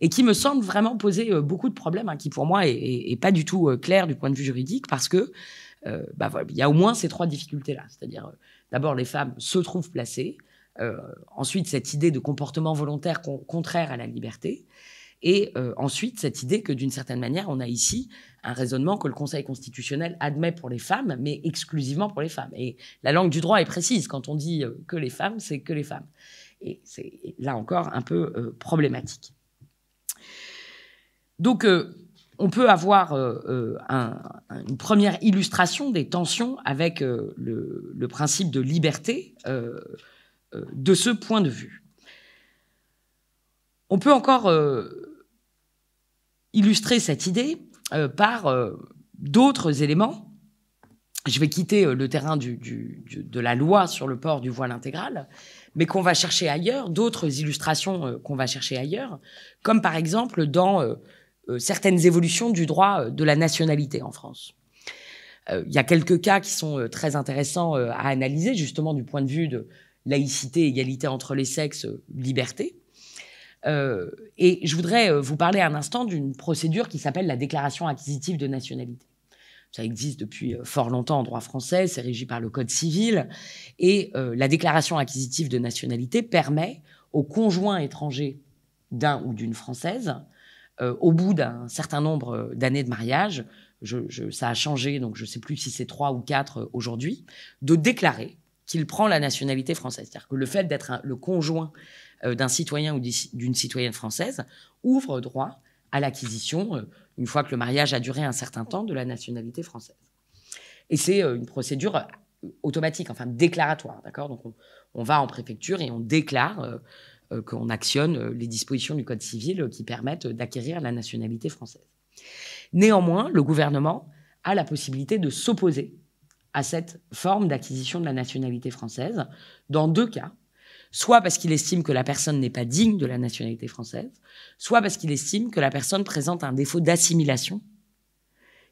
et qui me semble vraiment poser euh, beaucoup de problèmes, hein, qui pour moi est, pas du tout euh, clair du point de vue juridique, parce que bah, il y a au moins ces trois difficultés-là, c'est-à-dire d'abord les femmes se trouvent placées, ensuite cette idée de comportement volontaire contraire à la liberté, et euh, ensuite, cette idée que d'une certaine manière, on a ici un raisonnement que le Conseil constitutionnel admet pour les femmes, mais exclusivement pour les femmes. Et la langue du droit est précise. Quand on dit euh, que les femmes, c'est que les femmes. Et c'est là encore un peu euh, problématique. Donc, on peut avoir une première illustration des tensions avec le, le, principe de liberté de ce point de vue. On peut encore illustrer cette idée euh, par euh, d'autres éléments. Je vais quitter euh, le terrain de la loi sur le port du voile intégral, mais qu'on va chercher ailleurs, d'autres illustrations qu'on va chercher ailleurs, comme par exemple dans certaines évolutions du droit de la nationalité en France. Il y a quelques cas qui sont très intéressants à analyser, justement du point de vue de laïcité, égalité entre les sexes, liberté. Euh, et je voudrais euh, vous parler un instant d'une procédure qui s'appelle la déclaration acquisitive de nationalité. Ça existe depuis euh, fort longtemps en droit français, c'est régi par le Code civil. Et la déclaration acquisitive de nationalité permet au conjoint étranger d'un ou d'une Française, au bout d'un certain nombre d'années de mariage, je, ça a changé, donc je ne sais plus si c'est trois ou quatre aujourd'hui, de déclarer qu'il prend la nationalité française. C'est-à-dire que le fait d'être le conjoint euh, d'un citoyen ou d'une citoyenne française ouvre droit à l'acquisition, euh, une fois que le mariage a duré un certain temps, de la nationalité française. Et c'est euh, une procédure automatique, enfin déclaratoire, d'accord Donc on, va en préfecture et on déclare qu'on actionne les dispositions du Code civil qui permettent d'acquérir la nationalité française. Néanmoins, le gouvernement a la possibilité de s'opposer à cette forme d'acquisition de la nationalité française dans deux cas soit parce qu'il estime que la personne n'est pas digne de la nationalité française, soit parce qu'il estime que la personne présente un défaut d'assimilation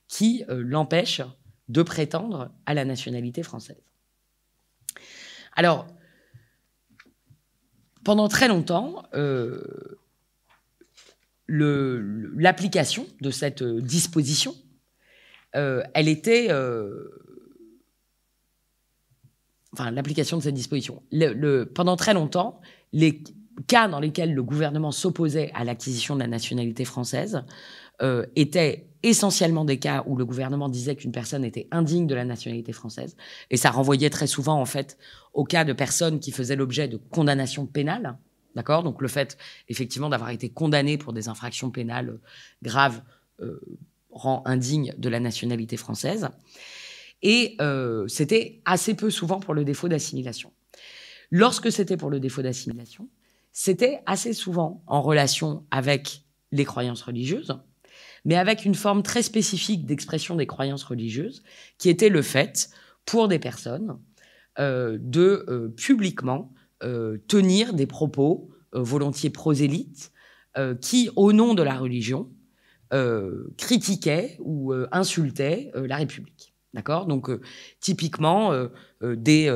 qui euh, l'empêche de prétendre à la nationalité française. Alors, pendant très longtemps, euh, l'application de cette euh, disposition, elle était enfin l'application de cette disposition. pendant très longtemps, les cas dans lesquels le gouvernement s'opposait à l'acquisition de la nationalité française euh, étaient essentiellement des cas où le gouvernement disait qu'une personne était indigne de la nationalité française, et ça renvoyait très souvent en fait au cas de personnes qui faisaient l'objet de condamnations pénales, d'accord Donc le fait effectivement d'avoir été condamné pour des infractions pénales euh, graves euh, rend indigne de la nationalité française. Et euh, c'était assez peu souvent pour le défaut d'assimilation. Lorsque c'était pour le défaut d'assimilation, c'était assez souvent en relation avec les croyances religieuses, mais avec une forme très spécifique d'expression des croyances religieuses, qui était le fait, pour des personnes, euh, de euh, publiquement tenir des propos volontiers prosélytes, qui, au nom de la religion, critiquaient ou insultaient la République. D'accord Donc, euh, typiquement, euh, euh, des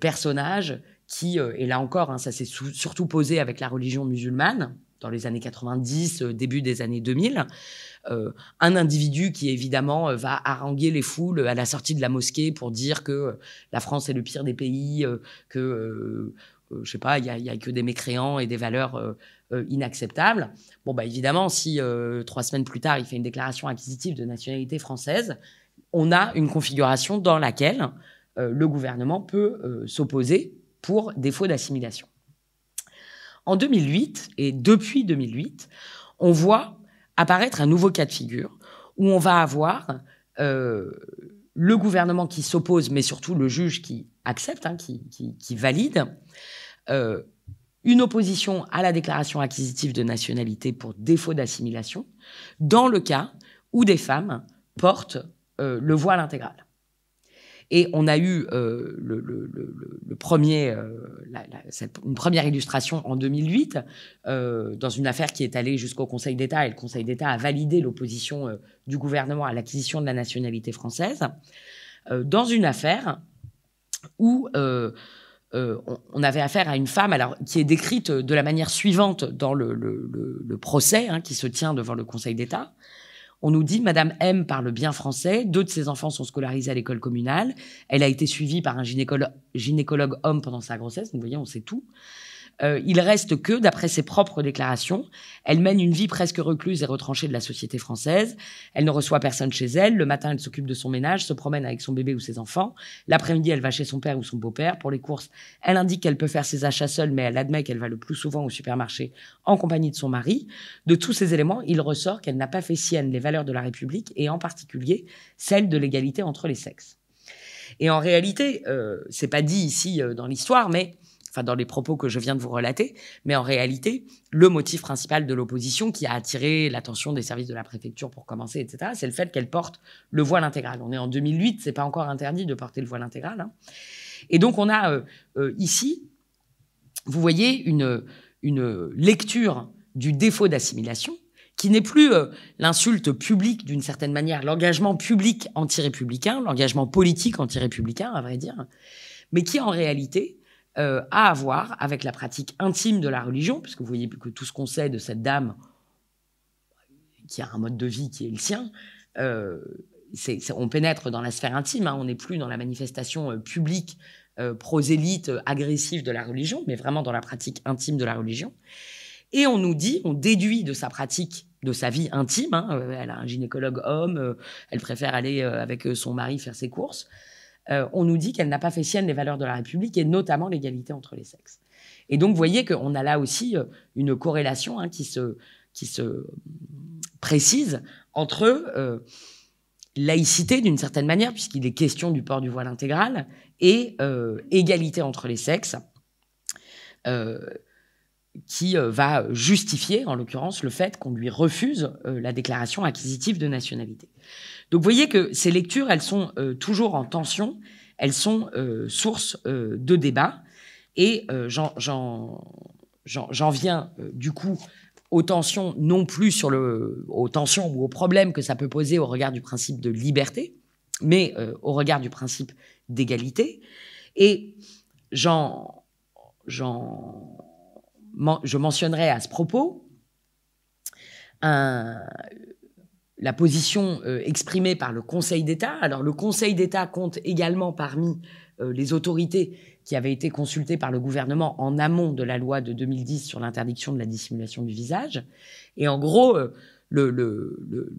personnages qui, et là encore, hein, ça s'est surtout posé avec la religion musulmane dans les années 90, début des années 2000, un individu qui évidemment va haranguer les foules à la sortie de la mosquée pour dire que la France est le pire des pays, que je sais pas, il n'y a, que des mécréants et des valeurs inacceptables. Bon, bah évidemment, si trois semaines plus tard, il fait une déclaration acquisitive de nationalité française, on a une configuration dans laquelle euh, le gouvernement peut euh, s'opposer pour défaut d'assimilation. En 2008, et depuis 2008, on voit apparaître un nouveau cas de figure où on va avoir euh, le gouvernement qui s'oppose, mais surtout le juge qui accepte, hein, qui, qui, valide, une opposition à la déclaration acquisitive de nationalité pour défaut d'assimilation, dans le cas où des femmes portent euh, le voile intégral. Et on a eu euh, le, premier, euh, une première illustration en 2008 dans une affaire qui est allée jusqu'au Conseil d'État et le Conseil d'État a validé l'opposition du gouvernement à l'acquisition de la nationalité française dans une affaire où on, avait affaire à une femme alors qui est décrite de la manière suivante dans le, procès hein, qui se tient devant le Conseil d'État. On nous dit Madame M parle bien français, deux de ses enfants sont scolarisés à l'école communale, elle a été suivie par un gynécologue, homme pendant sa grossesse, vous voyez, on sait tout. Euh, il reste que, d'après ses propres déclarations, elle mène une vie presque recluse et retranchée de la société française. Elle ne reçoit personne chez elle. Le matin, elle s'occupe de son ménage, se promène avec son bébé ou ses enfants. L'après-midi, elle va chez son père ou son beau-père pour les courses. Elle indique qu'elle peut faire ses achats seule, mais elle admet qu'elle va le plus souvent au supermarché en compagnie de son mari. De tous ces éléments, il ressort qu'elle n'a pas fait sienne les valeurs de la République et en particulier celle de l'égalité entre les sexes. Et en réalité, euh, c'est pas dit ici euh, dans l'histoire, mais enfin dans les propos que je viens de vous relater, mais en réalité, le motif principal de l'opposition qui a attiré l'attention des services de la préfecture pour commencer, etc., c'est le fait qu'elle porte le voile intégral. On est en 2008, c'est pas encore interdit de porter le voile intégral. Hein. Et donc on a euh, euh, ici, vous voyez, une, lecture du défaut d'assimilation qui n'est plus euh, l'insulte publique d'une certaine manière, l'engagement public anti-républicain, l'engagement politique anti-républicain à vrai dire, mais qui en réalité euh, à avoir avec la pratique intime de la religion, puisque vous voyez que tout ce qu'on sait de cette dame qui a un mode de vie qui est le sien, euh, on pénètre dans la sphère intime, hein. on n'est plus dans la manifestation euh, publique, prosélyte, agressive de la religion, mais vraiment dans la pratique intime de la religion. Et on nous dit, on déduit de sa pratique de sa vie intime. Hein, elle a un gynécologue homme, elle préfère aller avec son mari faire ses courses. Euh, on nous dit qu'elle n'a pas fait sienne les valeurs de la République et notamment l'égalité entre les sexes. Et donc, vous voyez qu'on a là aussi euh, une corrélation hein, qui, se, qui se précise entre euh, laïcité, d'une certaine manière, puisqu'il est question du port du voile intégral, et égalité entre les sexes qui euh, va justifier, en l'occurrence, le fait qu'on lui refuse euh, la déclaration acquisitive de nationalité. Donc vous voyez que ces lectures, elles sont euh, toujours en tension, elles sont source de débats, et j'en viens du coup aux tensions, non plus sur le, aux tensions ou aux problèmes que ça peut poser au regard du principe de liberté, mais au regard du principe d'égalité. Et j'en, j'en je mentionnerai à ce propos la position euh, exprimée par le Conseil d'État. Alors le Conseil d'État compte également parmi euh, les autorités qui avaient été consultées par le gouvernement en amont de la loi de 2010 sur l'interdiction de la dissimulation du visage. Et en gros, euh, le,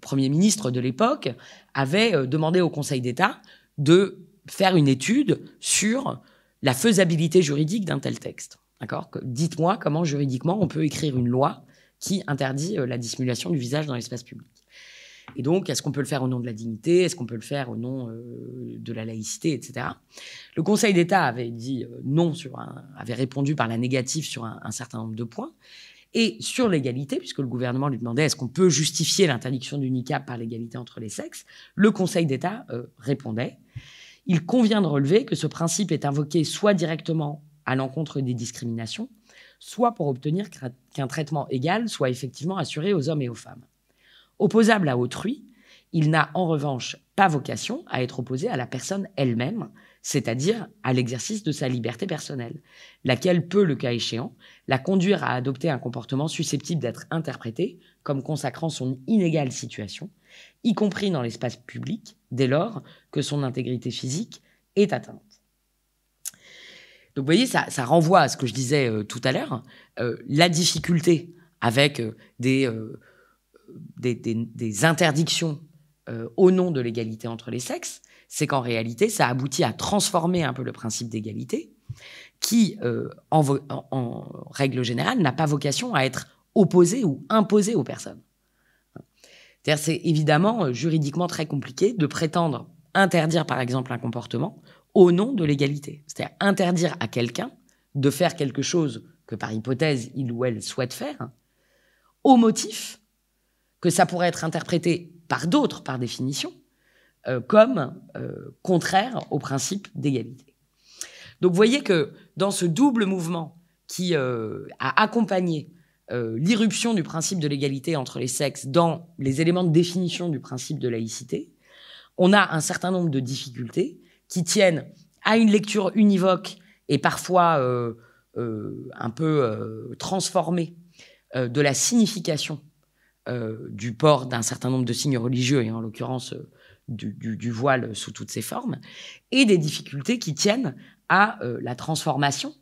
Premier ministre de l'époque avait demandé au Conseil d'État de faire une étude sur la faisabilité juridique d'un tel texte. D'accord Dites-moi comment juridiquement on peut écrire une loi qui interdit euh, la dissimulation du visage dans l'espace public. Et donc, est-ce qu'on peut le faire au nom de la dignité Est-ce qu'on peut le faire au nom euh, de la laïcité, etc. Le Conseil d'État avait dit euh, non sur avait répondu par la négative sur un, certain nombre de points. Et sur l'égalité, puisque le gouvernement lui demandait est-ce qu'on peut justifier l'interdiction du nicap par l'égalité entre les sexes, le Conseil d'État répondait il convient de relever que ce principe est invoqué soit directement à l'encontre des discriminations, soit pour obtenir qu'un traitement égal soit effectivement assuré aux hommes et aux femmes. Opposable à autrui, il n'a en revanche pas vocation à être opposé à la personne elle-même, c'est-à-dire à, l'exercice de sa liberté personnelle, laquelle peut, le cas échéant, la conduire à adopter un comportement susceptible d'être interprété comme consacrant son inégale situation, y compris dans l'espace public, dès lors que son intégrité physique est atteinte. Donc vous voyez, ça, renvoie à ce que je disais euh, tout à l'heure, euh, la difficulté avec euh, des, interdictions au nom de l'égalité entre les sexes, c'est qu'en réalité, ça aboutit à transformer un peu le principe d'égalité, qui, en règle générale, n'a pas vocation à être opposé ou imposé aux personnes. C'est évidemment juridiquement très compliqué de prétendre interdire par exemple un comportement au nom de l'égalité. C'est-à-dire interdire à quelqu'un de faire quelque chose que par hypothèse il ou elle souhaite faire, au motif que ça pourrait être interprété par d'autres, par définition, euh, comme euh, contraire au principe d'égalité. Donc vous voyez que dans ce double mouvement qui euh, a accompagné l'irruption du principe de l'égalité entre les sexes dans les éléments de définition du principe de laïcité, on a un certain nombre de difficultés qui tiennent à une lecture univoque et parfois euh, euh, un peu euh, transformée de la signification du port d'un certain nombre de signes religieux, et en l'occurrence du, voile sous toutes ses formes, et des difficultés qui tiennent à la transformation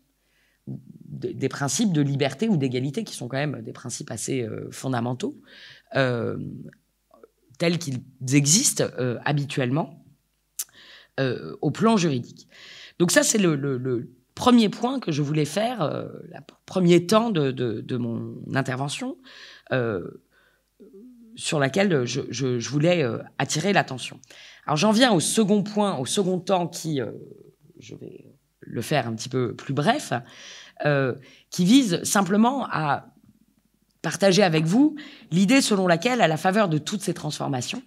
des principes de liberté ou d'égalité, qui sont quand même des principes assez fondamentaux, tels qu'ils existent habituellement, euh, au plan juridique. Donc ça, c'est le, premier point que je voulais faire, euh, le premier temps de, mon intervention, euh, sur laquelle je voulais attirer l'attention. Alors j'en viens au second point, au second temps qui, je vais le faire un petit peu plus bref, qui vise simplement à partager avec vous l'idée selon laquelle, à la faveur de toutes ces transformations,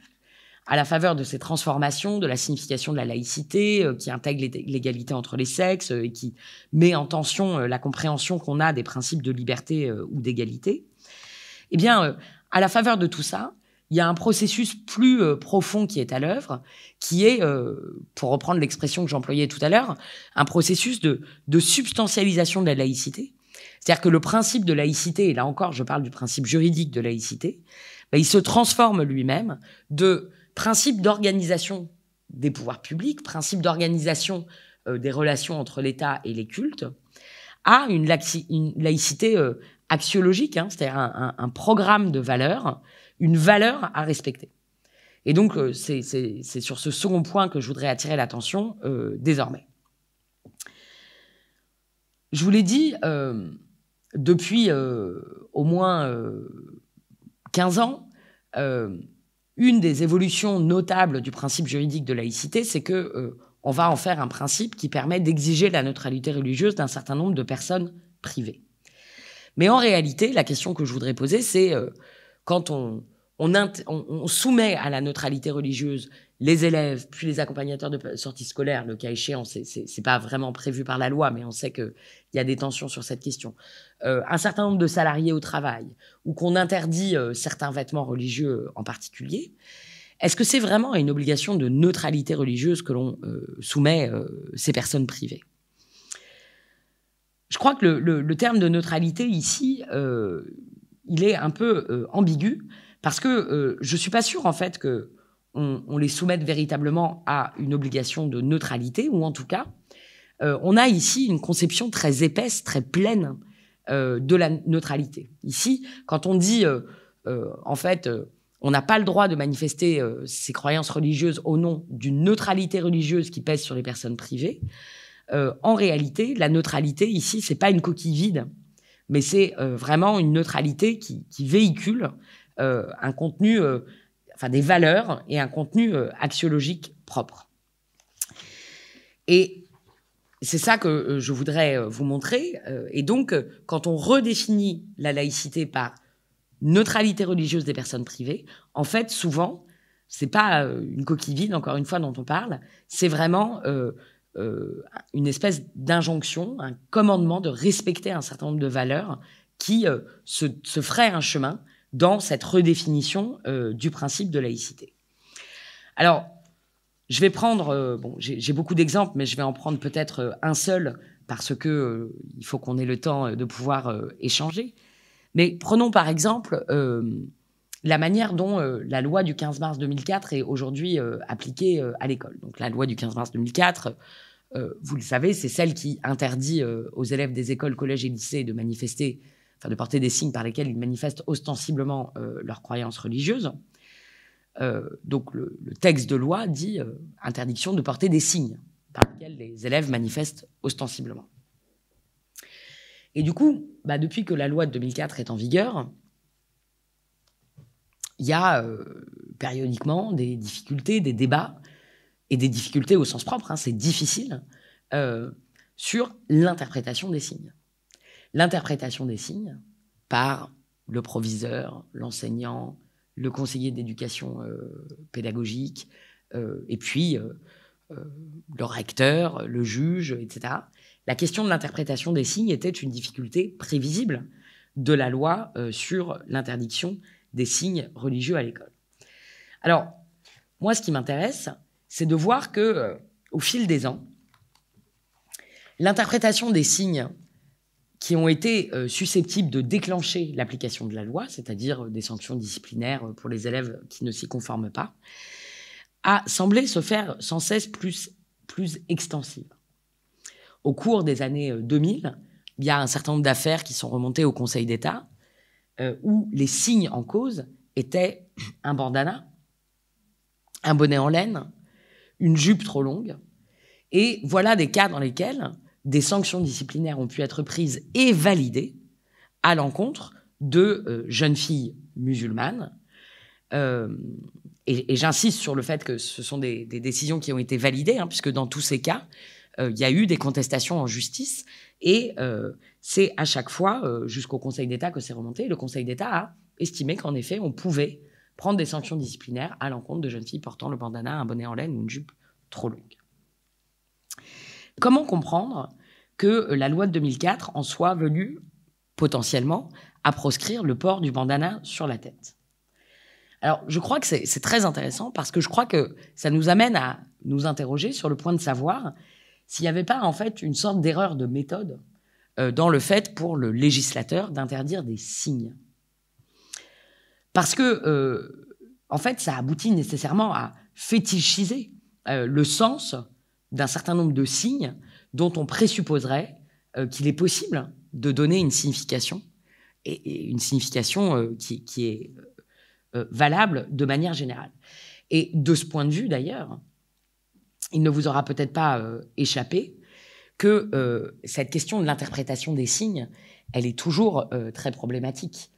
à la faveur de ces transformations, de la signification de la laïcité, euh, qui intègre l'égalité entre les sexes euh, et qui met en tension euh, la compréhension qu'on a des principes de liberté ou d'égalité, eh bien, à la faveur de tout ça, il y a un processus plus profond qui est à l'œuvre, qui est, pour reprendre l'expression que j'employais tout à l'heure, un processus de, de, substantialisation de la laïcité. C'est-à-dire que le principe de laïcité, et là encore je parle du principe juridique de laïcité, bah, il se transforme lui-même de principe d'organisation des pouvoirs publics, principe d'organisation euh, des relations entre l'État et les cultes, à une, laïcité euh, axiologique, hein, c'est-à-dire un, programme de valeurs, une valeur à respecter. Et donc, euh, c'est sur ce second point que je voudrais attirer l'attention désormais. Je vous l'ai dit, depuis au moins 15 ans, une des évolutions notables du principe juridique de laïcité, c'est que euh, on va en faire un principe qui permet d'exiger la neutralité religieuse d'un certain nombre de personnes privées. Mais en réalité, la question que je voudrais poser, c'est euh, quand on, on, soumet à la neutralité religieuse les élèves, puis les accompagnateurs de sortie scolaire, le cas échéant, c'est pas vraiment prévu par la loi, mais on sait qu'il y a des tensions sur cette question. Euh, un certain nombre de salariés au travail ou qu'on interdit euh, certains vêtements religieux en particulier, est-ce que c'est vraiment une obligation de neutralité religieuse que l'on euh, soumet ces personnes privées Je crois que le, terme de neutralité ici, il est un peu ambigu parce que je ne suis pas sûr en fait que les soumette véritablement à une obligation de neutralité ou en tout cas on a ici une conception très épaisse, très pleine euh, de la neutralité. Ici, quand on dit, euh, euh, en fait, on n'a pas le droit de manifester ses croyances religieuses au nom d'une neutralité religieuse qui pèse sur les personnes privées, en réalité, la neutralité ici, c'est pas une coquille vide, mais c'est vraiment une neutralité qui, véhicule un contenu enfin des valeurs et un contenu axiologique propre. Et c'est ça que euh, je voudrais euh, vous montrer. Euh, et donc, quand on redéfinit la laïcité par neutralité religieuse des personnes privées, en fait, souvent, c'est pas une coquille vide, encore une fois, dont on parle. C'est vraiment une espèce d'injonction, un commandement de respecter un certain nombre de valeurs qui se, se ferait un chemin dans cette redéfinition du principe de laïcité. Alors, je vais prendre, euh, bon, j'ai beaucoup d'exemples, mais je vais en prendre peut-être euh, un seul parce que euh, il faut qu'on ait le temps de pouvoir échanger. Mais prenons par exemple la manière dont la loi du 15 mars 2004 est aujourd'hui appliquée à l'école. Donc la loi du 15 mars 2004, vous le savez, c'est celle qui interdit aux élèves des écoles, collèges et lycées de manifester, enfin de porter des signes par lesquels ils manifestent ostensiblement leurs croyances religieuses. Euh, donc le, texte de loi dit euh, interdiction de porter des signes par lesquels les élèves manifestent ostensiblement. Et du coup, bah, depuis que la loi de 2004 est en vigueur, il y a euh, périodiquement des difficultés, des débats, et des difficultés au sens propre, hein, c'est difficile, sur l'interprétation des signes. L'interprétation des signes par le proviseur, l'enseignant, le conseiller d'éducation euh, pédagogique, euh, et puis euh, le recteur, le juge, etc. La question de l'interprétation des signes était une difficulté prévisible de la loi sur l'interdiction des signes religieux à l'école. Alors, moi, ce qui m'intéresse, c'est de voir que, au fil des ans, l'interprétation des signes qui ont été euh, susceptibles de déclencher l'application de la loi, c'est-à-dire euh, des sanctions disciplinaires euh, pour les élèves qui ne s'y conforment pas, a semblé se faire sans cesse plus, plus extensive. Au cours des années 2000, il y a un certain nombre d'affaires qui sont remontées au Conseil d'État, où les signes en cause étaient un bandana, un bonnet en laine, une jupe trop longue. Et voilà des cas dans lesquels des sanctions disciplinaires ont pu être prises et validées à l'encontre de euh, jeunes filles musulmanes. Euh, et, j'insiste sur le fait que ce sont des, décisions qui ont été validées, hein, puisque dans tous ces cas, euh, il y a eu des contestations en justice. Et c'est à chaque fois jusqu'au Conseil d'État que c'est remonté. Le Conseil d'État a estimé qu'en effet, on pouvait prendre des sanctions disciplinaires à l'encontre de jeunes filles portant le bandana, un bonnet en laine ou une jupe trop longue. Comment comprendre que euh, la loi de 2004 en soit venue potentiellement à proscrire le port du bandana sur la tête Alors, je crois que c'est très intéressant parce que je crois que ça nous amène à nous interroger sur le point de savoir s'il n'y avait pas en fait une sorte d'erreur de méthode euh, dans le fait pour le législateur d'interdire des signes. Parce que, euh, en fait, ça aboutit nécessairement à fétichiser le sens d'un certain nombre de signes dont on présupposerait euh, qu'il est possible de donner une signification, et, une signification euh, qui, est euh, valable de manière générale. Et de ce point de vue, d'ailleurs, il ne vous aura peut-être pas échappé que cette question de l'interprétation des signes, elle est toujours très problématique.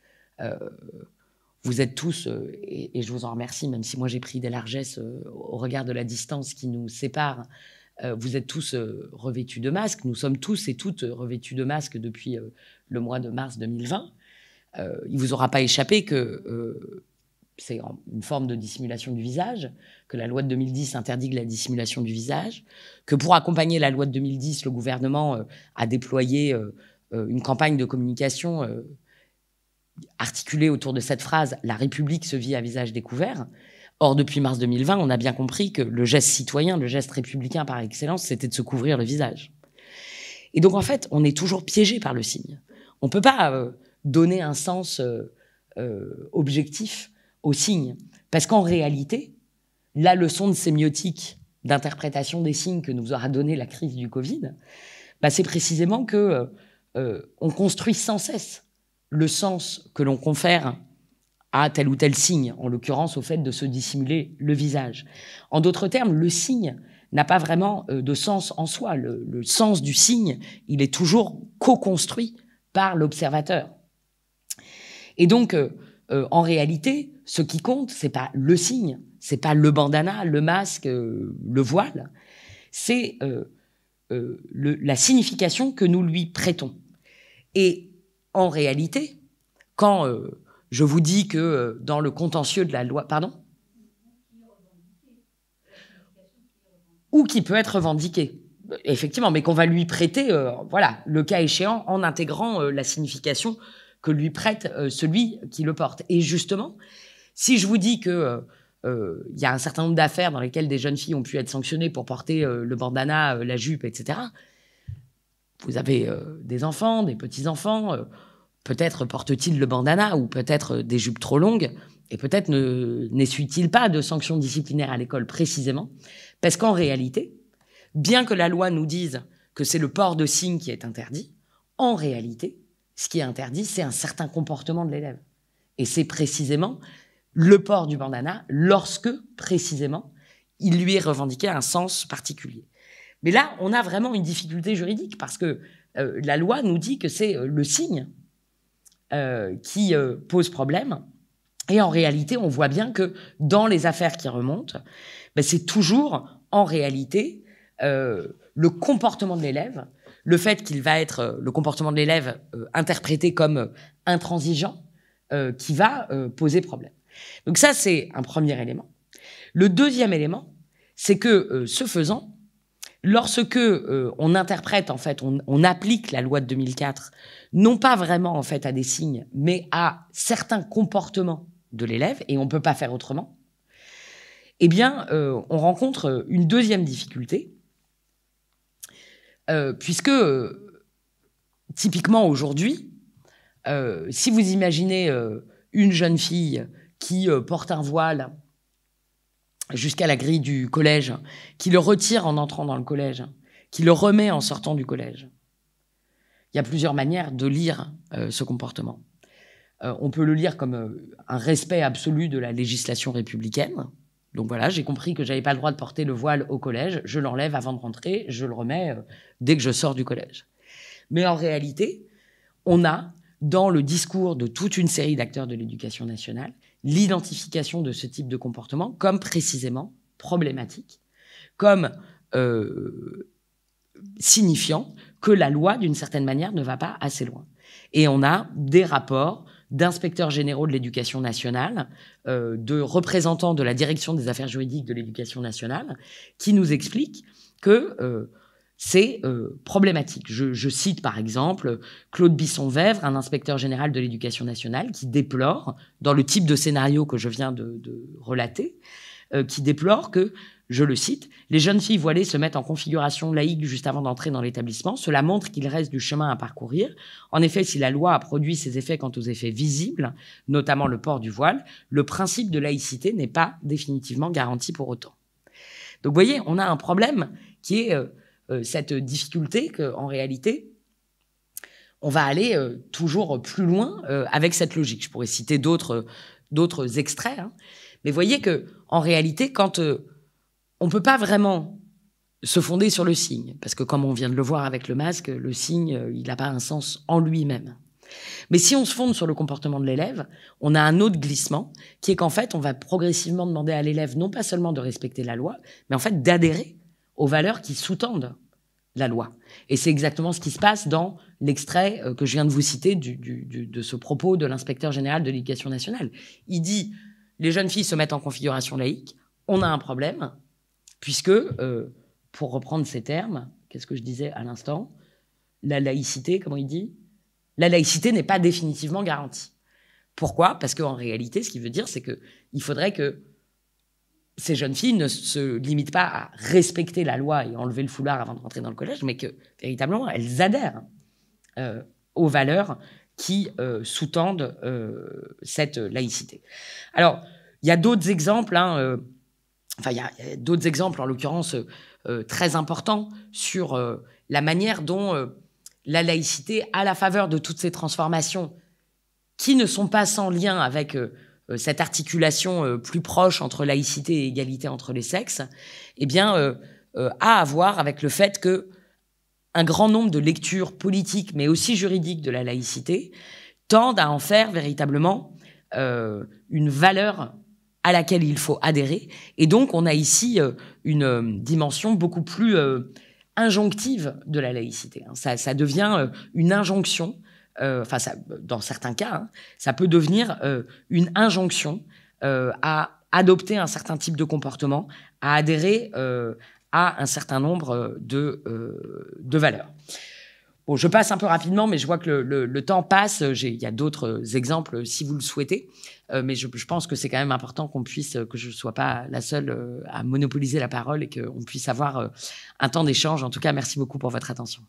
vous êtes tous, et, et, je vous en remercie, même si moi j'ai pris des largesses au regard de la distance qui nous sépare, euh, vous êtes tous euh, revêtus de masques. Nous sommes tous et toutes euh, revêtus de masques depuis le mois de mars 2020. il vous aura pas échappé que c'est une forme de dissimulation du visage, que la loi de 2010 interdit la dissimulation du visage, que pour accompagner la loi de 2010, le gouvernement a déployé une campagne de communication articulée autour de cette phrase La République se vit à visage découvert. Or, depuis mars 2020, on a bien compris que le geste citoyen, le geste républicain par excellence, c'était de se couvrir le visage. Et donc, en fait, on est toujours piégé par le signe. On ne peut pas euh, donner un sens euh, euh, objectif au signe. Parce qu'en réalité, la leçon de sémiotique, d'interprétation des signes que nous aura donné la crise du Covid, bah, c'est précisément que on construit sans cesse le sens que l'on confère à tel ou tel signe, en l'occurrence au fait de se dissimuler le visage. En d'autres termes, le signe n'a pas vraiment euh, de sens en soi. Le, sens du signe, il est toujours co-construit par l'observateur. Et donc, euh, euh, en réalité, ce qui compte, c'est pas le signe, c'est pas le bandana, le masque, le voile, c'est la signification que nous lui prêtons. Et en réalité, quand je vous dis que euh, dans le contentieux de la loi, pardon Ou qui peut être revendiqué, euh, effectivement, mais qu'on va lui prêter, euh, voilà, le cas échéant, en intégrant la signification que lui prête celui qui le porte. Et justement, si je vous dis que il y a un certain nombre d'affaires dans lesquelles des jeunes filles ont pu être sanctionnées pour porter le bandana, la jupe, etc., vous avez des enfants, des petits-enfants Peut-être porte-t-il le bandana ou peut-être euh, des jupes trop longues et peut-être n'essuie-t-il pas de sanctions disciplinaires à l'école précisément parce qu'en réalité, bien que la loi nous dise que c'est le port de signes qui est interdit, en réalité, ce qui est interdit, c'est un certain comportement de l'élève. Et c'est précisément le port du bandana lorsque, précisément, il lui est revendiqué un sens particulier. Mais là, on a vraiment une difficulté juridique parce que euh, la loi nous dit que c'est euh, le signe euh, qui euh, pose problème. Et en réalité, on voit bien que dans les affaires qui remontent, ben, c'est toujours en réalité euh, le comportement de l'élève, le fait qu'il va être le comportement de l'élève interprété comme intransigeant, qui va poser problème. Donc ça, c'est un premier élément. Le deuxième élément, c'est que ce faisant, lorsque on interprète, en fait, on, applique la loi de 2004 non pas vraiment en fait à des signes, mais à certains comportements de l'élève, et on ne peut pas faire autrement, eh bien, euh, on rencontre une deuxième difficulté, euh, puisque typiquement aujourd'hui, euh, si vous imaginez une jeune fille qui porte un voile jusqu'à la grille du collège, qui le retire en entrant dans le collège, qui le remet en sortant du collège, il y a plusieurs manières de lire euh, ce comportement. Euh, on peut le lire comme euh, un respect absolu de la législation républicaine. Donc voilà, j'ai compris que j'avais pas le droit de porter le voile au collège, je l'enlève avant de rentrer, je le remets dès que je sors du collège. Mais en réalité, on a dans le discours de toute une série d'acteurs de l'éducation nationale l'identification de ce type de comportement comme précisément problématique, comme signifiant que la loi, d'une certaine manière, ne va pas assez loin. Et on a des rapports d'inspecteurs généraux de l'éducation nationale, euh, de représentants de la direction des affaires juridiques de l'éducation nationale, qui nous expliquent que euh, c'est euh, problématique. Je, cite par exemple Claude Bisson-Vèvre, un inspecteur général de l'éducation nationale, qui déplore, dans le type de scénario que je viens de, de relater, qui déplore que je le cite, les jeunes filles voilées se mettent en configuration laïque juste avant d'entrer dans l'établissement. Cela montre qu'il reste du chemin à parcourir. En effet, si la loi a produit ses effets quant aux effets visibles, notamment le port du voile, le principe de laïcité n'est pas définitivement garanti pour autant. Donc vous voyez, on a un problème qui est euh, euh, cette difficulté qu'en réalité, on va aller euh, toujours plus loin avec cette logique. Je pourrais citer d'autres extraits, hein. mais voyez que en réalité, quand on peut pas vraiment se fonder sur le signe, parce que comme on vient de le voir avec le masque, le signe, euh, il n'a pas un sens en lui-même. Mais si on se fonde sur le comportement de l'élève, on a un autre glissement, qui est qu'en fait, on va progressivement demander à l'élève non pas seulement de respecter la loi, mais en fait d'adhérer aux valeurs qui sous-tendent la loi. Et c'est exactement ce qui se passe dans l'extrait euh, que je viens de vous citer de ce propos de l'inspecteur général de l'éducation nationale. Il dit, les jeunes filles se mettent en configuration laïque, on a un problème, Puisque, euh, pour reprendre ces termes, qu'est-ce que je disais à l'instant La laïcité, comment il dit La laïcité n'est pas définitivement garantie. Pourquoi Parce qu'en réalité, ce qu'il veut dire, c'est qu'il faudrait que ces jeunes filles ne se limitent pas à respecter la loi et enlever le foulard avant de rentrer dans le collège, mais que véritablement, elles adhèrent euh, aux valeurs qui euh, sous-tendent cette laïcité. Alors, il y a d'autres exemples. Hein, Enfin, il y a, d'autres exemples, en l'occurrence, euh, euh, très importants sur euh, la manière dont la laïcité, à la faveur de toutes ces transformations qui ne sont pas sans lien avec cette articulation plus proche entre laïcité et égalité entre les sexes, eh bien, a à voir avec le fait que un grand nombre de lectures politiques, mais aussi juridiques de la laïcité, tendent à en faire véritablement une valeur à laquelle il faut adhérer. Et donc, on a ici euh, une euh, dimension beaucoup plus euh, injonctive de la laïcité. Hein. Ça, devient une injonction, enfin, dans certains cas, hein, ça peut devenir une injonction à adopter un certain type de comportement, à adhérer à un certain nombre de, valeurs. Bon, je passe un peu rapidement, mais je vois que le temps passe. Il y a d'autres exemples si vous le souhaitez. Euh, mais je, je, pense que c'est quand même important qu'on puisse, euh, que je ne sois pas la seule euh, à monopoliser la parole et qu'on puisse avoir un temps d'échange. En tout cas, merci beaucoup pour votre attention.